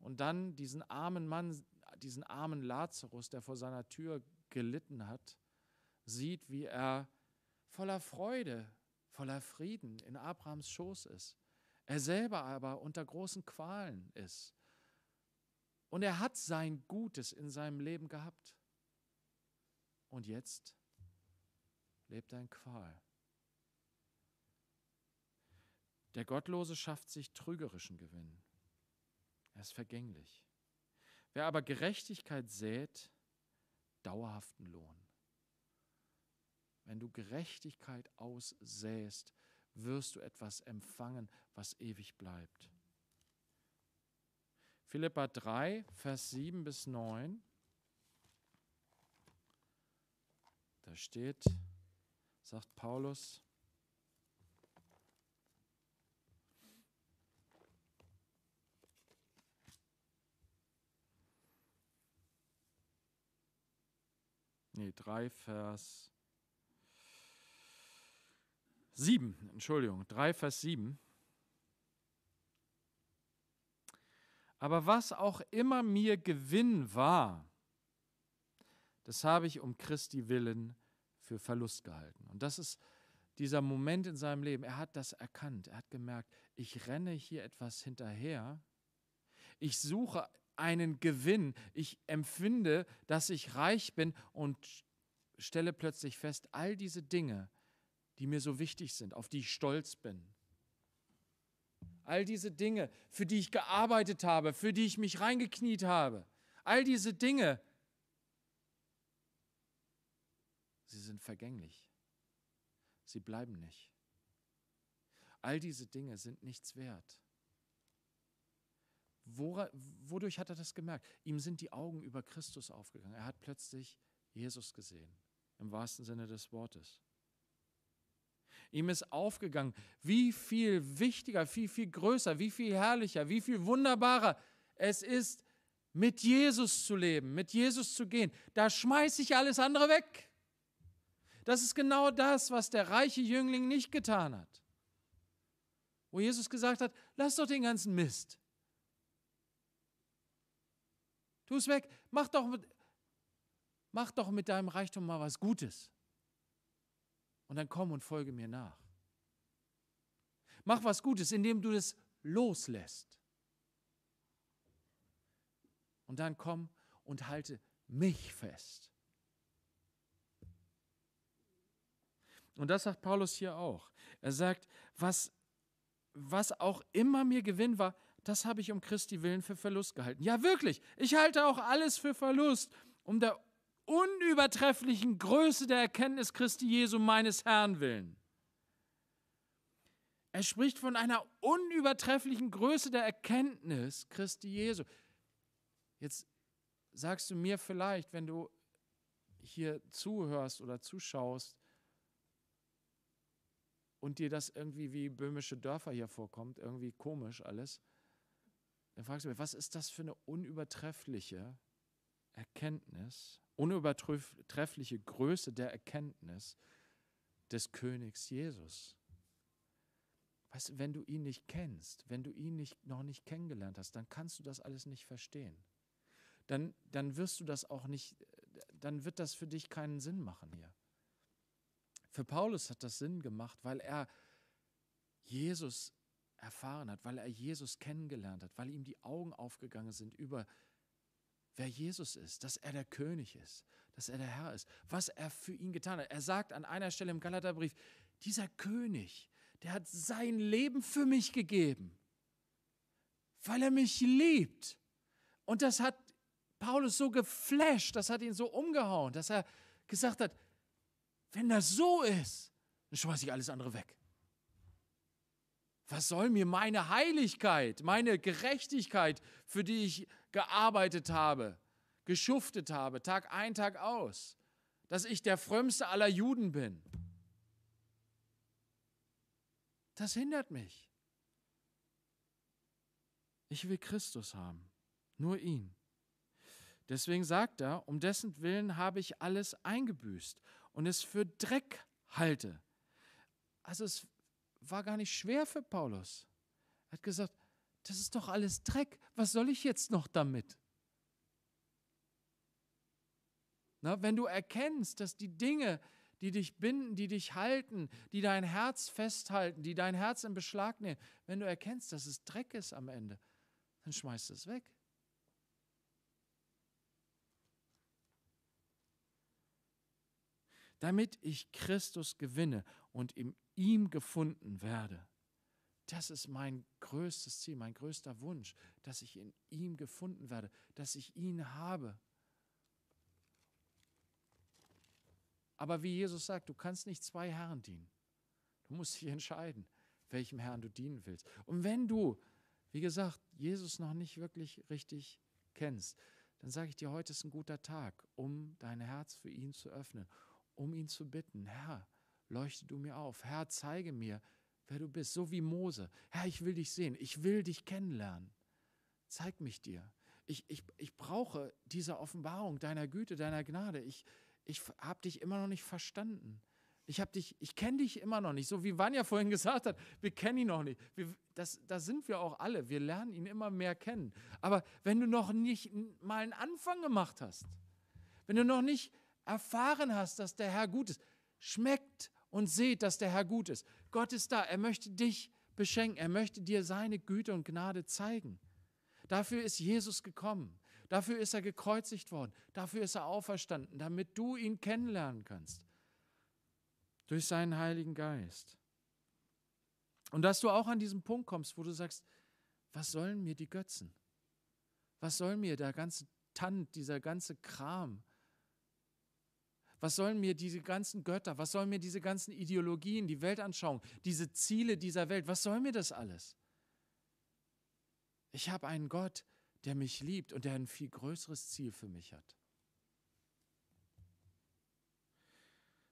Und dann diesen armen Mann, diesen armen Lazarus, der vor seiner Tür gelitten hat, sieht, wie er voller Freude, voller Frieden in Abrahams Schoß ist. Er selber aber unter großen Qualen ist. Und er hat sein Gutes in seinem Leben gehabt. Und jetzt lebt er in Qual. Der Gottlose schafft sich trügerischen Gewinn. Er ist vergänglich. Wer aber Gerechtigkeit sät, dauerhaften Lohn. Wenn du Gerechtigkeit aussäst, wirst du etwas empfangen, was ewig bleibt. Philippa 3, Vers 7 bis 9. Da steht, sagt Paulus, nee, 3, Vers 7, Entschuldigung, 3, Vers 7. Aber was auch immer mir Gewinn war, das habe ich um Christi willen für Verlust gehalten. Und das ist dieser Moment in seinem Leben. Er hat das erkannt. Er hat gemerkt, ich renne hier etwas hinterher. Ich suche einen Gewinn. Ich empfinde, dass ich reich bin und stelle plötzlich fest, all diese Dinge, die mir so wichtig sind, auf die ich stolz bin, all diese Dinge, für die ich gearbeitet habe, für die ich mich reingekniet habe, all diese Dinge, sie sind vergänglich. Sie bleiben nicht. All diese Dinge sind nichts wert. Wora, wodurch hat er das gemerkt? Ihm sind die Augen über Christus aufgegangen. Er hat plötzlich Jesus gesehen, im wahrsten Sinne des Wortes. Ihm ist aufgegangen, wie viel wichtiger, viel, viel größer, wie viel herrlicher, wie viel wunderbarer es ist, mit Jesus zu leben, mit Jesus zu gehen. Da schmeiße ich alles andere weg. Das ist genau das, was der reiche Jüngling nicht getan hat. Wo Jesus gesagt hat, lass doch den ganzen Mist. Tu es weg. Mach doch mit, mach doch mit deinem Reichtum mal was Gutes. Und dann komm und folge mir nach. Mach was Gutes, indem du es loslässt. Und dann komm und halte mich fest. Und das sagt Paulus hier auch. Er sagt, was, was auch immer mir Gewinn war, das habe ich um Christi willen für Verlust gehalten. Ja, wirklich, ich halte auch alles für Verlust, um der unübertrefflichen Größe der Erkenntnis Christi Jesu meines Herrn willen. Er spricht von einer unübertrefflichen Größe der Erkenntnis Christi Jesu. Jetzt sagst du mir vielleicht, wenn du hier zuhörst oder zuschaust und dir das irgendwie wie böhmische Dörfer hier vorkommt, irgendwie komisch alles, dann fragst du mich, was ist das für eine unübertreffliche Erkenntnis, unübertreffliche Größe der Erkenntnis des Königs Jesus? Weißt du, wenn du ihn nicht kennst, wenn du ihn nicht, noch nicht kennengelernt hast, dann kannst du das alles nicht verstehen. Dann, dann wirst du das auch nicht, dann wird das für dich keinen Sinn machen hier. Für Paulus hat das Sinn gemacht, weil er Jesus erfahren hat, weil er Jesus kennengelernt hat, weil ihm die Augen aufgegangen sind über wer Jesus ist, dass er der König ist, dass er der Herr ist, was er für ihn getan hat. Er sagt an einer Stelle im Galaterbrief, dieser König, der hat sein Leben für mich gegeben, weil er mich liebt. Und das hat Paulus so geflasht, das hat ihn so umgehauen, dass er gesagt hat, wenn das so ist, dann schmeiße ich alles andere weg was soll mir meine Heiligkeit, meine Gerechtigkeit, für die ich gearbeitet habe, geschuftet habe, Tag ein, Tag aus, dass ich der frömmste aller Juden bin? Das hindert mich. Ich will Christus haben, nur ihn. Deswegen sagt er, um dessen Willen habe ich alles eingebüßt und es für Dreck halte. Also es war gar nicht schwer für Paulus. Er hat gesagt, das ist doch alles Dreck, was soll ich jetzt noch damit? Na, wenn du erkennst, dass die Dinge, die dich binden, die dich halten, die dein Herz festhalten, die dein Herz in Beschlag nehmen, wenn du erkennst, dass es Dreck ist am Ende, dann schmeißt es weg. Damit ich Christus gewinne und in ihm gefunden werde. Das ist mein größtes Ziel, mein größter Wunsch, dass ich in ihm gefunden werde, dass ich ihn habe. Aber wie Jesus sagt, du kannst nicht zwei Herren dienen. Du musst dich entscheiden, welchem Herrn du dienen willst. Und wenn du, wie gesagt, Jesus noch nicht wirklich richtig kennst, dann sage ich dir, heute ist ein guter Tag, um dein Herz für ihn zu öffnen, um ihn zu bitten, Herr, leuchte du mir auf. Herr, zeige mir, wer du bist, so wie Mose. Herr, ich will dich sehen, ich will dich kennenlernen. Zeig mich dir. Ich, ich, ich brauche diese Offenbarung deiner Güte, deiner Gnade. Ich, ich habe dich immer noch nicht verstanden. Ich ich kenne dich immer noch nicht. So wie Vanja vorhin *laughs* gesagt hat, wir kennen ihn noch nicht. Wir, das, das sind wir auch alle. Wir lernen ihn immer mehr kennen. Aber wenn du noch nicht mal einen Anfang gemacht hast, wenn du noch nicht erfahren hast, dass der Herr gut ist, schmeckt und seht, dass der Herr gut ist. Gott ist da. Er möchte dich beschenken. Er möchte dir seine Güte und Gnade zeigen. Dafür ist Jesus gekommen. Dafür ist er gekreuzigt worden. Dafür ist er auferstanden, damit du ihn kennenlernen kannst. Durch seinen Heiligen Geist. Und dass du auch an diesen Punkt kommst, wo du sagst, was sollen mir die Götzen? Was soll mir der ganze Tant, dieser ganze Kram? Was sollen mir diese ganzen Götter, was sollen mir diese ganzen Ideologien, die Weltanschauung, diese Ziele dieser Welt, was soll mir das alles? Ich habe einen Gott, der mich liebt und der ein viel größeres Ziel für mich hat.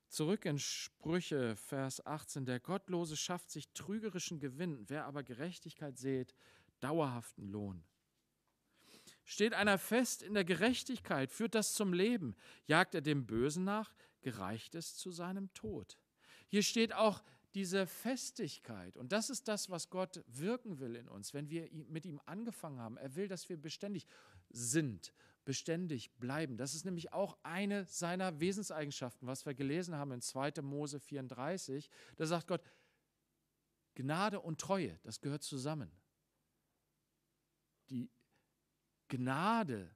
Zurück in Sprüche, Vers 18. Der Gottlose schafft sich trügerischen Gewinn, wer aber Gerechtigkeit sät, dauerhaften Lohn. Steht einer fest in der Gerechtigkeit, führt das zum Leben. Jagt er dem Bösen nach, gereicht es zu seinem Tod. Hier steht auch diese Festigkeit. Und das ist das, was Gott wirken will in uns, wenn wir mit ihm angefangen haben. Er will, dass wir beständig sind, beständig bleiben. Das ist nämlich auch eine seiner Wesenseigenschaften, was wir gelesen haben in 2. Mose 34. Da sagt Gott, Gnade und Treue, das gehört zusammen. Die Gnade,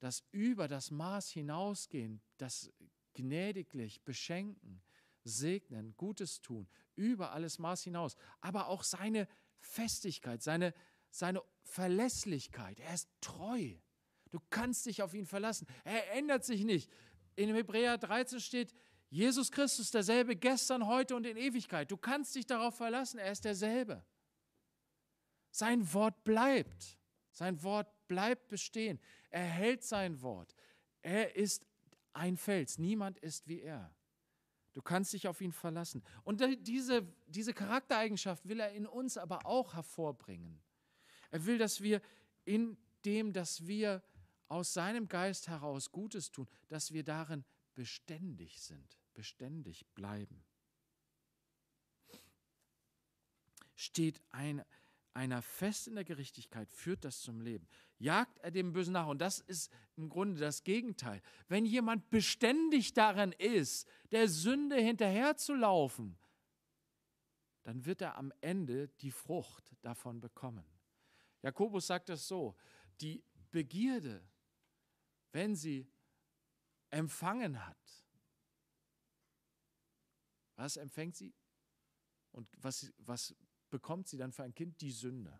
das über das Maß hinausgehen, das gnädiglich beschenken, segnen, Gutes tun, über alles Maß hinaus, aber auch seine Festigkeit, seine, seine Verlässlichkeit. Er ist treu. Du kannst dich auf ihn verlassen. Er ändert sich nicht. In Hebräer 13 steht, Jesus Christus derselbe gestern, heute und in Ewigkeit. Du kannst dich darauf verlassen, er ist derselbe. Sein Wort bleibt. Sein Wort bleibt bestehen. Er hält sein Wort. Er ist ein Fels. Niemand ist wie er. Du kannst dich auf ihn verlassen. Und diese, diese Charaktereigenschaft will er in uns aber auch hervorbringen. Er will, dass wir in dem, dass wir aus seinem Geist heraus Gutes tun, dass wir darin beständig sind, beständig bleiben. Steht ein, einer fest in der Gerechtigkeit führt das zum Leben. Jagt er dem Bösen nach. Und das ist im Grunde das Gegenteil. Wenn jemand beständig darin ist, der Sünde hinterherzulaufen, dann wird er am Ende die Frucht davon bekommen. Jakobus sagt das so, die Begierde, wenn sie empfangen hat, was empfängt sie? Und was, was bekommt sie dann für ein Kind die Sünde.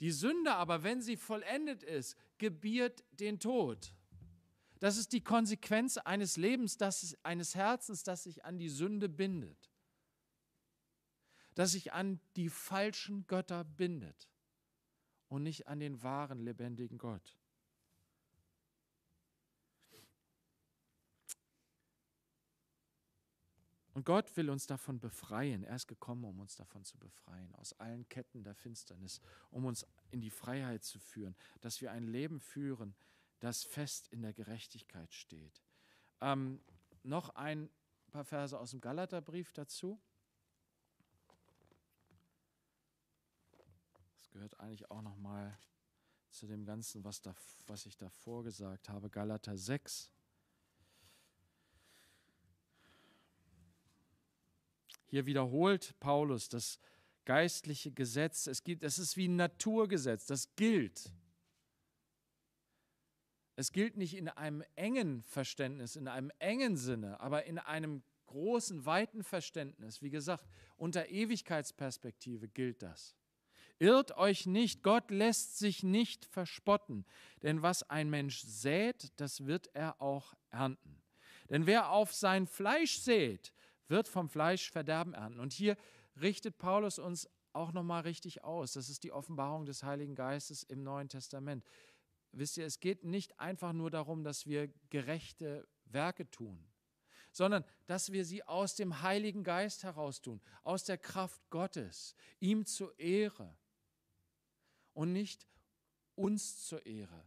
Die Sünde aber, wenn sie vollendet ist, gebiert den Tod. Das ist die Konsequenz eines Lebens, das, eines Herzens, das sich an die Sünde bindet, das sich an die falschen Götter bindet und nicht an den wahren, lebendigen Gott. Und Gott will uns davon befreien. Er ist gekommen, um uns davon zu befreien, aus allen Ketten der Finsternis, um uns in die Freiheit zu führen, dass wir ein Leben führen, das fest in der Gerechtigkeit steht. Ähm, noch ein paar Verse aus dem Galaterbrief dazu. Das gehört eigentlich auch nochmal zu dem Ganzen, was, da, was ich davor gesagt habe. Galater 6, Hier wiederholt Paulus das geistliche Gesetz. Es, gibt, es ist wie ein Naturgesetz, das gilt. Es gilt nicht in einem engen Verständnis, in einem engen Sinne, aber in einem großen, weiten Verständnis. Wie gesagt, unter Ewigkeitsperspektive gilt das. Irrt euch nicht, Gott lässt sich nicht verspotten, denn was ein Mensch sät, das wird er auch ernten. Denn wer auf sein Fleisch sät, wird vom Fleisch Verderben ernten. Und hier richtet Paulus uns auch nochmal richtig aus. Das ist die Offenbarung des Heiligen Geistes im Neuen Testament. Wisst ihr, es geht nicht einfach nur darum, dass wir gerechte Werke tun, sondern dass wir sie aus dem Heiligen Geist heraus tun, aus der Kraft Gottes, ihm zur Ehre und nicht uns zur Ehre,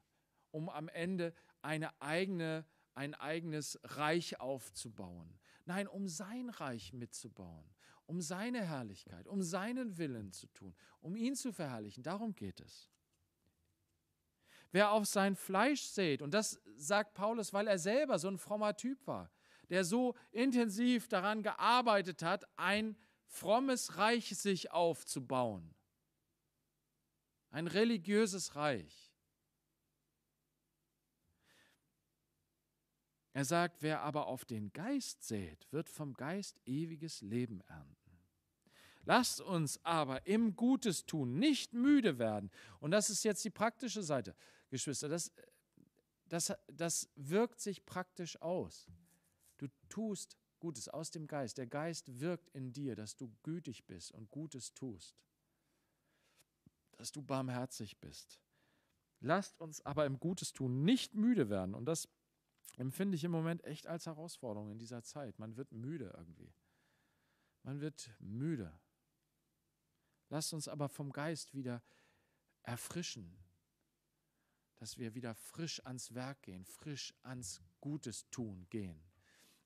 um am Ende eine eigene, ein eigenes Reich aufzubauen, Nein, um sein Reich mitzubauen, um seine Herrlichkeit, um seinen Willen zu tun, um ihn zu verherrlichen. Darum geht es. Wer auf sein Fleisch sät, und das sagt Paulus, weil er selber so ein frommer Typ war, der so intensiv daran gearbeitet hat, ein frommes Reich sich aufzubauen, ein religiöses Reich. Er sagt, wer aber auf den Geist sät, wird vom Geist ewiges Leben ernten. Lasst uns aber im Gutes tun, nicht müde werden. Und das ist jetzt die praktische Seite, Geschwister. Das, das, das wirkt sich praktisch aus. Du tust Gutes aus dem Geist. Der Geist wirkt in dir, dass du gütig bist und Gutes tust, dass du barmherzig bist. Lasst uns aber im Gutes tun, nicht müde werden. Und das empfinde ich im Moment echt als Herausforderung in dieser Zeit. Man wird müde irgendwie. Man wird müde. Lasst uns aber vom Geist wieder erfrischen, dass wir wieder frisch ans Werk gehen, frisch ans Gutes tun gehen.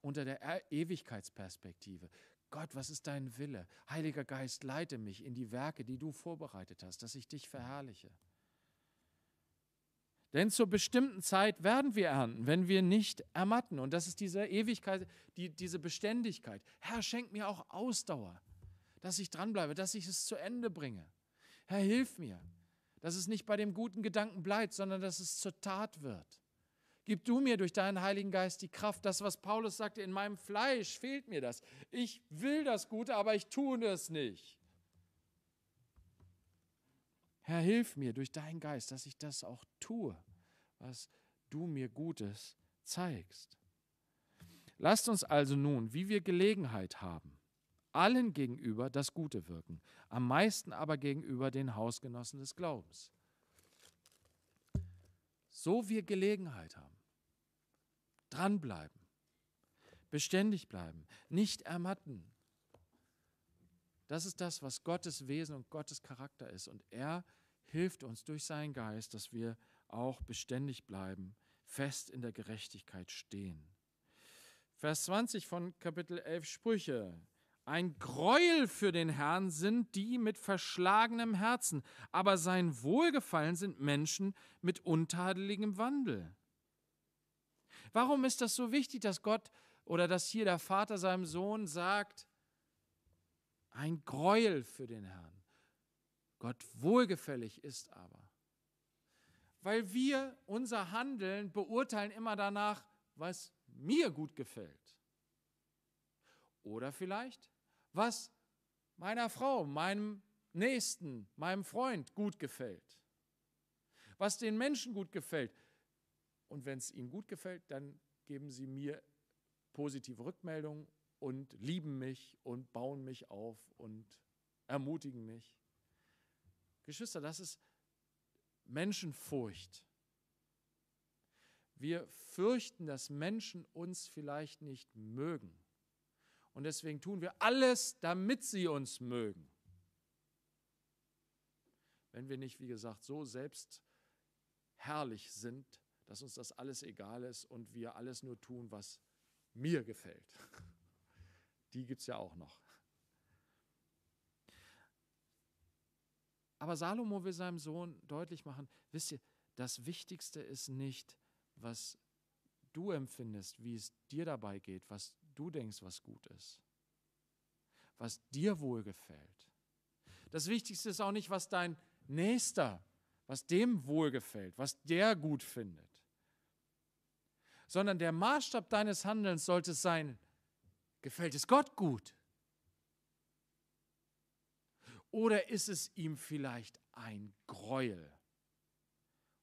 Unter der e- Ewigkeitsperspektive. Gott, was ist dein Wille? Heiliger Geist, leite mich in die Werke, die du vorbereitet hast, dass ich dich verherrliche. Denn zur bestimmten Zeit werden wir ernten, wenn wir nicht ermatten. Und das ist diese Ewigkeit, die, diese Beständigkeit. Herr, schenk mir auch Ausdauer, dass ich dranbleibe, dass ich es zu Ende bringe. Herr, hilf mir, dass es nicht bei dem guten Gedanken bleibt, sondern dass es zur Tat wird. Gib du mir durch deinen Heiligen Geist die Kraft. Das, was Paulus sagte, in meinem Fleisch fehlt mir das. Ich will das Gute, aber ich tue es nicht. Herr, hilf mir durch deinen Geist, dass ich das auch tue, was du mir Gutes zeigst. Lasst uns also nun, wie wir Gelegenheit haben, allen gegenüber das Gute wirken, am meisten aber gegenüber den Hausgenossen des Glaubens. So wir Gelegenheit haben, dranbleiben, beständig bleiben, nicht ermatten, das ist das, was Gottes Wesen und Gottes Charakter ist. Und er hilft uns durch seinen Geist, dass wir auch beständig bleiben, fest in der Gerechtigkeit stehen. Vers 20 von Kapitel 11 Sprüche. Ein Greuel für den Herrn sind die mit verschlagenem Herzen, aber sein Wohlgefallen sind Menschen mit untadeligem Wandel. Warum ist das so wichtig, dass Gott oder dass hier der Vater seinem Sohn sagt, ein Gräuel für den Herrn. Gott wohlgefällig ist aber. Weil wir unser Handeln beurteilen immer danach, was mir gut gefällt. Oder vielleicht, was meiner Frau, meinem Nächsten, meinem Freund gut gefällt. Was den Menschen gut gefällt. Und wenn es ihnen gut gefällt, dann geben sie mir positive Rückmeldungen und lieben mich und bauen mich auf und ermutigen mich. Geschwister, das ist Menschenfurcht. Wir fürchten, dass Menschen uns vielleicht nicht mögen. Und deswegen tun wir alles, damit sie uns mögen. Wenn wir nicht, wie gesagt, so selbstherrlich sind, dass uns das alles egal ist und wir alles nur tun, was mir gefällt. *laughs* die gibt es ja auch noch. Aber Salomo will seinem Sohn deutlich machen, wisst ihr, das Wichtigste ist nicht, was du empfindest, wie es dir dabei geht, was du denkst, was gut ist, was dir wohlgefällt. Das Wichtigste ist auch nicht, was dein Nächster, was dem wohlgefällt, was der gut findet, sondern der Maßstab deines Handelns sollte sein, Gefällt es Gott gut? Oder ist es ihm vielleicht ein Greuel?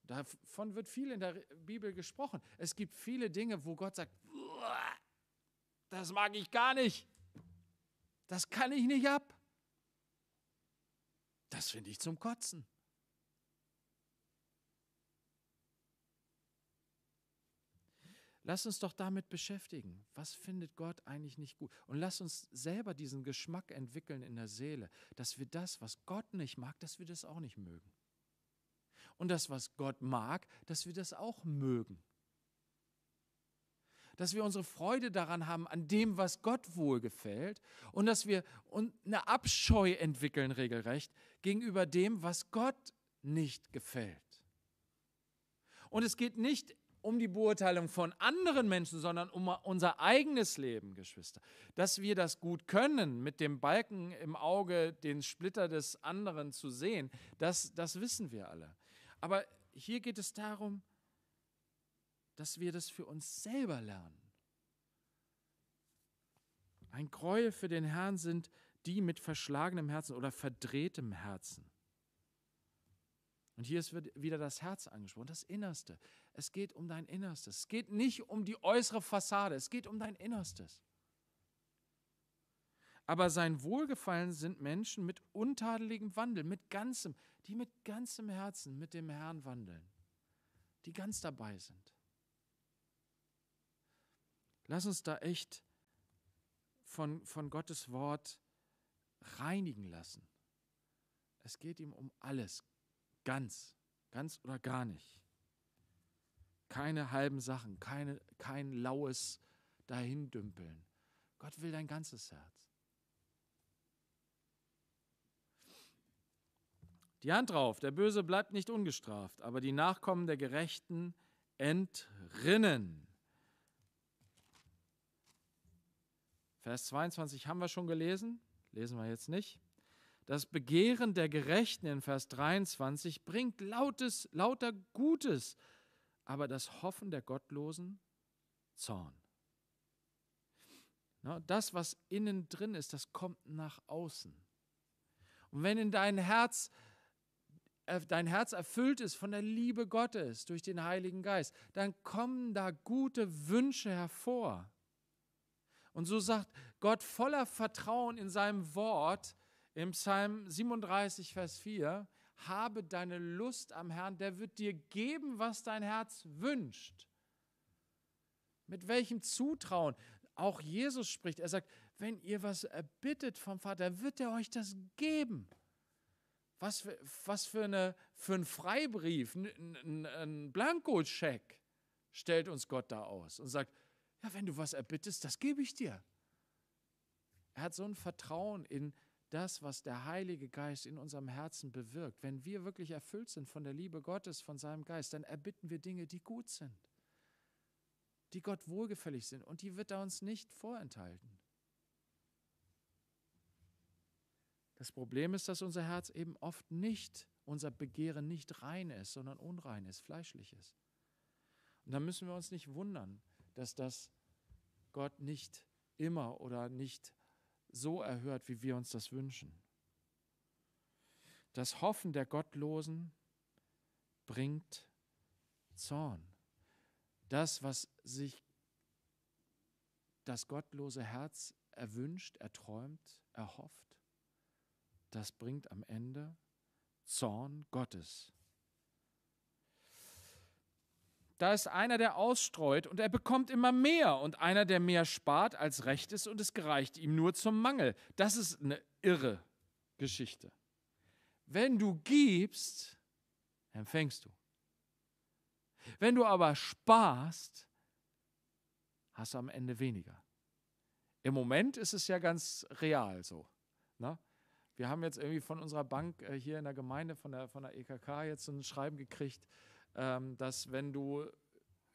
Davon wird viel in der Bibel gesprochen. Es gibt viele Dinge, wo Gott sagt, das mag ich gar nicht. Das kann ich nicht ab. Das finde ich zum Kotzen. Lass uns doch damit beschäftigen. Was findet Gott eigentlich nicht gut? Und lass uns selber diesen Geschmack entwickeln in der Seele, dass wir das, was Gott nicht mag, dass wir das auch nicht mögen. Und das, was Gott mag, dass wir das auch mögen. Dass wir unsere Freude daran haben, an dem, was Gott wohlgefällt. Und dass wir eine Abscheu entwickeln, regelrecht, gegenüber dem, was Gott nicht gefällt. Und es geht nicht um die Beurteilung von anderen Menschen, sondern um unser eigenes Leben, Geschwister. Dass wir das gut können, mit dem Balken im Auge den Splitter des anderen zu sehen, das, das wissen wir alle. Aber hier geht es darum, dass wir das für uns selber lernen. Ein Gräuel für den Herrn sind die mit verschlagenem Herzen oder verdrehtem Herzen. Und hier ist wieder das Herz angesprochen, das Innerste. Es geht um dein Innerstes. Es geht nicht um die äußere Fassade. Es geht um dein Innerstes. Aber sein Wohlgefallen sind Menschen mit untadeligem Wandel, mit ganzem, die mit ganzem Herzen mit dem Herrn wandeln, die ganz dabei sind. Lass uns da echt von, von Gottes Wort reinigen lassen. Es geht ihm um alles, ganz, ganz oder gar nicht. Keine halben Sachen, keine, kein laues Dahindümpeln. Gott will dein ganzes Herz. Die Hand drauf, der Böse bleibt nicht ungestraft, aber die Nachkommen der Gerechten entrinnen. Vers 22 haben wir schon gelesen, lesen wir jetzt nicht. Das Begehren der Gerechten in Vers 23 bringt lautes, lauter Gutes, aber das Hoffen der Gottlosen Zorn. Das, was innen drin ist, das kommt nach außen. Und wenn in dein Herz äh, dein Herz erfüllt ist von der Liebe Gottes durch den Heiligen Geist, dann kommen da gute Wünsche hervor. Und so sagt Gott voller Vertrauen in seinem Wort im Psalm 37, Vers 4, habe deine Lust am Herrn, der wird dir geben, was dein Herz wünscht. Mit welchem Zutrauen? Auch Jesus spricht, er sagt, wenn ihr was erbittet vom Vater, wird er euch das geben. Was für, was für, eine, für ein Freibrief, ein, ein Blankoscheck stellt uns Gott da aus und sagt, ja, wenn du was erbittest, das gebe ich dir. Er hat so ein Vertrauen in das, was der Heilige Geist in unserem Herzen bewirkt, wenn wir wirklich erfüllt sind von der Liebe Gottes, von seinem Geist, dann erbitten wir Dinge, die gut sind, die Gott wohlgefällig sind und die wird er uns nicht vorenthalten. Das Problem ist, dass unser Herz eben oft nicht, unser Begehren nicht rein ist, sondern unrein ist, fleischlich ist. Und da müssen wir uns nicht wundern, dass das Gott nicht immer oder nicht so erhört, wie wir uns das wünschen. Das Hoffen der Gottlosen bringt Zorn. Das, was sich das gottlose Herz erwünscht, erträumt, erhofft, das bringt am Ende Zorn Gottes. Da ist einer, der ausstreut und er bekommt immer mehr und einer, der mehr spart als recht ist und es gereicht ihm nur zum Mangel. Das ist eine irre Geschichte. Wenn du gibst, empfängst du. Wenn du aber sparst, hast du am Ende weniger. Im Moment ist es ja ganz real so. Na? Ne? Wir haben jetzt irgendwie von unserer Bank äh, hier in der Gemeinde, von der, von der EKK, jetzt so ein Schreiben gekriegt, ähm, dass wenn du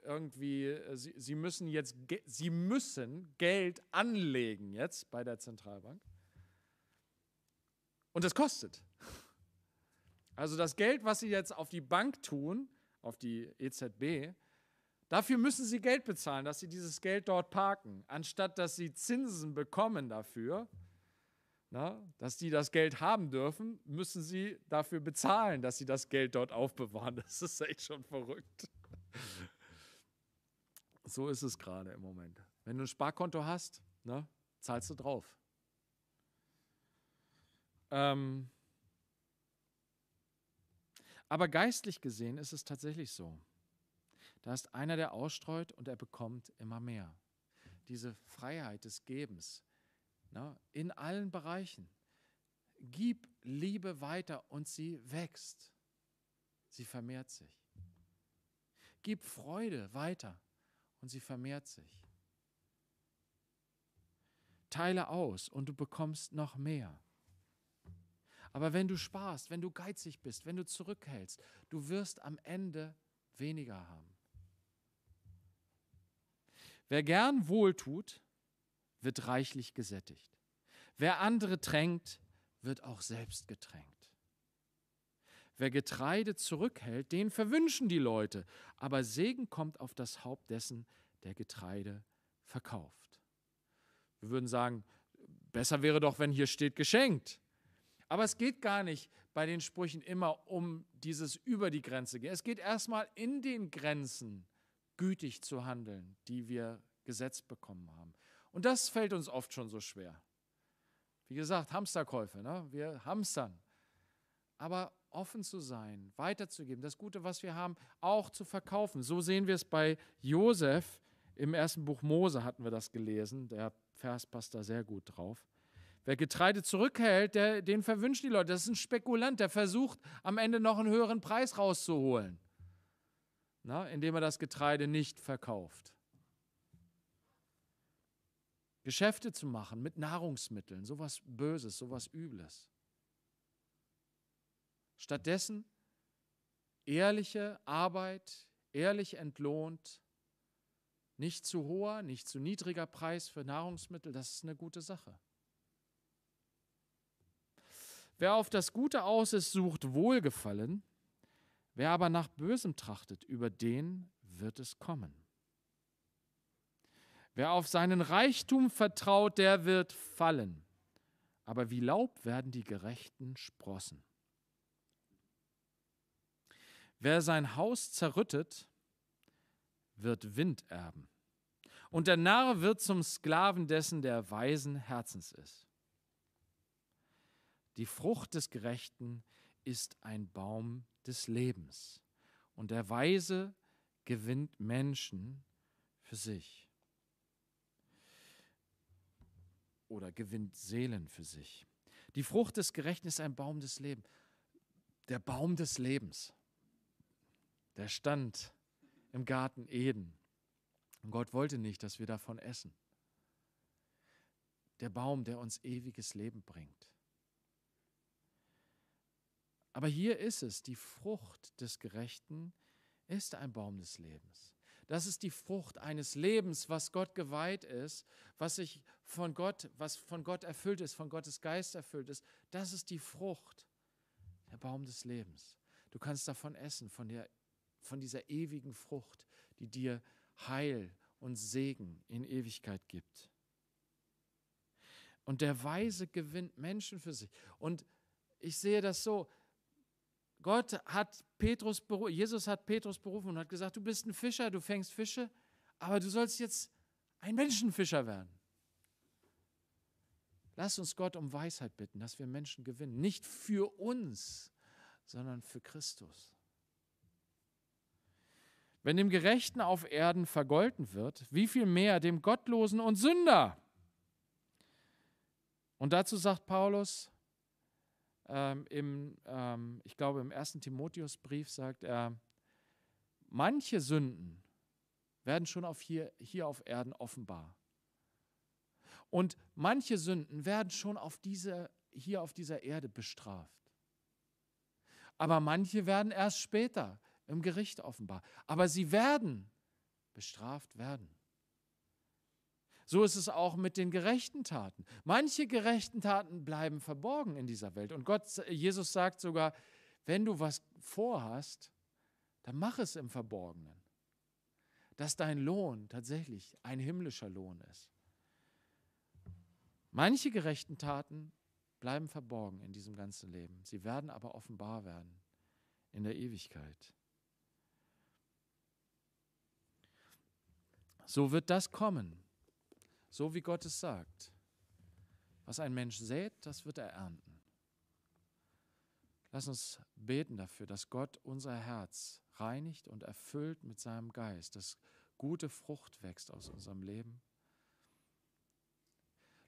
irgendwie, äh, sie, sie, müssen jetzt, sie müssen Geld anlegen jetzt bei der Zentralbank. Und das kostet. Also das Geld, was sie jetzt auf die Bank tun, auf die EZB, dafür müssen sie Geld bezahlen, dass sie dieses Geld dort parken, anstatt dass sie Zinsen bekommen dafür. Na, dass die das Geld haben dürfen, müssen sie dafür bezahlen, dass sie das Geld dort aufbewahren. *laughs* Das ist echt schon verrückt. So ist es gerade im Moment. Wenn du ein Sparkonto hast, na, ne, zahlst du drauf. Ähm aber geistlich gesehen ist es tatsächlich so. Da ist einer, der ausstreut und er bekommt immer mehr. Diese Freiheit des Gebens, na, ne, in allen Bereichen. Gib Liebe weiter und sie wächst. Sie vermehrt sich. Gib Freude weiter und sie vermehrt sich. Teile aus und du bekommst noch mehr. Aber wenn du sparst, wenn du geizig bist, wenn du zurückhältst, du wirst am Ende weniger haben. Wer gern wohl tut, wird reichlich gesättigt. Wer andere tränkt, wird auch selbst getränkt. Wer Getreide zurückhält, den verwünschen die Leute, aber Segen kommt auf das Haupt dessen, der Getreide verkauft. Wir würden sagen, besser wäre doch, wenn hier steht geschenkt. Aber es geht gar nicht bei den Sprüchen immer um dieses über die Grenze gehen. Es geht erstmal in den Grenzen gütig zu handeln, die wir gesetzt bekommen haben. Und das fällt uns oft schon so schwer. Wie gesagt, Hamsterkäufe, ne? wir hamstern. Aber offen zu sein, weiterzugeben, das Gute, was wir haben, auch zu verkaufen. So sehen wir es bei Josef im ersten Buch Mose, hatten wir das gelesen. Der Vers passt da sehr gut drauf. Wer Getreide zurückhält, der, den verwünschen die Leute. Das ist ein Spekulant, der versucht, am Ende noch einen höheren Preis rauszuholen, na, indem er das Getreide nicht verkauft. Geschäfte zu machen mit Nahrungsmitteln, sowas Böses, sowas Übles. Stattdessen ehrliche Arbeit, ehrlich entlohnt, nicht zu hoher, nicht zu niedriger Preis für Nahrungsmittel, das ist eine gute Sache. Wer auf das Gute aus ist, sucht Wohlgefallen, wer aber nach Bösem trachtet, über den wird es kommen. Wer auf seinen Reichtum vertraut, der wird fallen. Aber wie Laub werden die Gerechten sprossen. Wer sein Haus zerrüttet, wird Wind erben. Und der Narr wird zum Sklaven dessen, der weisen Herzens ist. Die Frucht des Gerechten ist ein Baum des Lebens. Und der Weise gewinnt Menschen für sich. oder gewinnt Seelen für sich. Die Frucht des Gerechten ist ein Baum des Lebens. Der Baum des Lebens. Der stand im Garten Eden. Und Gott wollte nicht, dass wir davon essen. Der Baum, der uns ewiges Leben bringt. Aber hier ist es, die Frucht des Gerechten ist ein Baum des Lebens. Das ist die Frucht eines Lebens, was Gott geweiht ist, was sich von Gott, was von Gott erfüllt ist, von Gottes Geist erfüllt ist. Das ist die Frucht, der Baum des Lebens. Du kannst davon essen, von, der, von dieser ewigen Frucht, die dir Heil und Segen in Ewigkeit gibt. Und der Weise gewinnt Menschen für sich. Und ich sehe das so, Gott hat Petrus, Jesus hat Petrus berufen und hat gesagt, du bist ein Fischer, du fängst Fische, aber du sollst jetzt ein Menschenfischer werden. Lass uns Gott um Weisheit bitten, dass wir Menschen gewinnen. Nicht für uns, sondern für Christus. Wenn dem Gerechten auf Erden vergolten wird, wie viel mehr dem Gottlosen und Sünder? Und dazu sagt Paulus, ähm, im, ähm, ich glaube, im ersten Timotheusbrief sagt er, manche Sünden werden schon auf hier, hier auf Erden offenbar. Und manche Sünden werden schon auf diese, hier auf dieser Erde bestraft. Aber manche werden erst später im Gericht offenbar. Aber sie werden bestraft werden. So ist es auch mit den gerechten Taten. Manche gerechten Taten bleiben verborgen in dieser Welt. Und Gott, äh, Jesus sagt sogar, wenn du was vorhast, dann mach es im Verborgenen. Dass dein Lohn tatsächlich ein himmlischer Lohn ist. Manche gerechten Taten bleiben verborgen in diesem ganzen Leben. Sie werden aber offenbar werden in der Ewigkeit. So wird das kommen, so wie Gott es sagt. Was ein Mensch sät, das wird er ernten. Lass uns beten dafür, dass Gott unser Herz reinigt und erfüllt mit seinem Geist, dass gute Frucht wächst aus unserem Leben.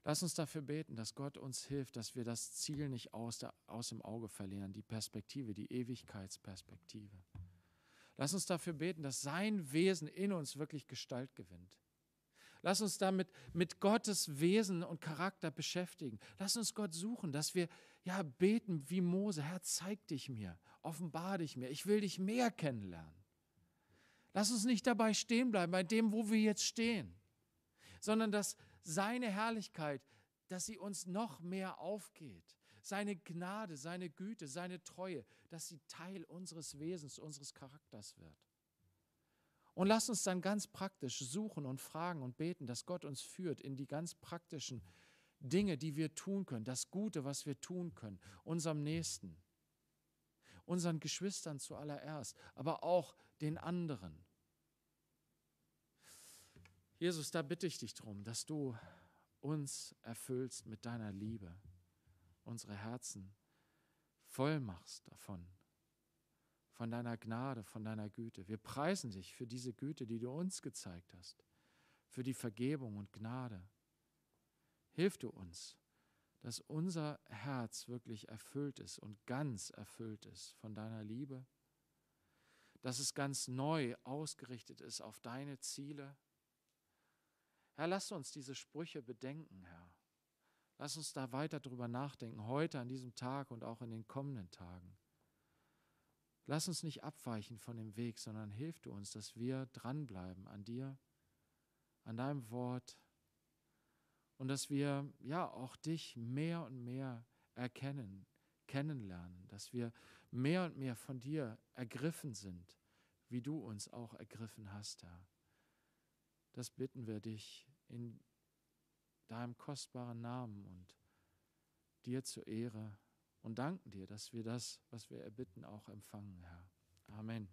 Lass uns dafür beten, dass Gott uns hilft, dass wir das Ziel nicht aus, der, aus dem Auge verlieren, die Perspektive, die Ewigkeitsperspektive. Lass uns dafür beten, dass sein Wesen in uns wirklich Gestalt gewinnt. Lass uns damit mit Gottes Wesen und Charakter beschäftigen. Lass uns Gott suchen, dass wir ja beten wie Mose. Herr, zeig dich mir, offenbar dich mir. Ich will dich mehr kennenlernen. Lass uns nicht dabei stehen bleiben, bei dem, wo wir jetzt stehen, sondern dass seine Herrlichkeit, dass sie uns noch mehr aufgeht. Seine Gnade, seine Güte, seine Treue, dass sie Teil unseres Wesens, unseres Charakters wird. Und lass uns dann ganz praktisch suchen und fragen und beten, dass Gott uns führt in die ganz praktischen Dinge, die wir tun können, das Gute, was wir tun können, unserem Nächsten, unseren Geschwistern zuallererst, aber auch den anderen. Jesus, da bitte ich dich darum, dass du uns erfüllst mit deiner Liebe, unsere Herzen voll machst davon, von deiner Gnade, von deiner Güte. Wir preisen dich für diese Güte, die du uns gezeigt hast, für die Vergebung und Gnade. Hilf du uns, dass unser Herz wirklich erfüllt ist und ganz erfüllt ist von deiner Liebe, dass es ganz neu ausgerichtet ist auf deine Ziele. Herr, lass uns diese Sprüche bedenken, Herr. Lass uns da weiter drüber nachdenken, heute an diesem Tag und auch in den kommenden Tagen. Lass uns nicht abweichen von dem Weg, sondern hilf du uns, dass wir dranbleiben an dir, an deinem Wort und dass wir ja auch dich mehr und mehr erkennen, kennenlernen, dass wir mehr und mehr von dir ergriffen sind, wie du uns auch ergriffen hast, Herr. Das bitten wir dich in deinem kostbaren Namen und dir zur Ehre und danken dir, dass wir das, was wir erbitten, auch empfangen, Herr. Amen.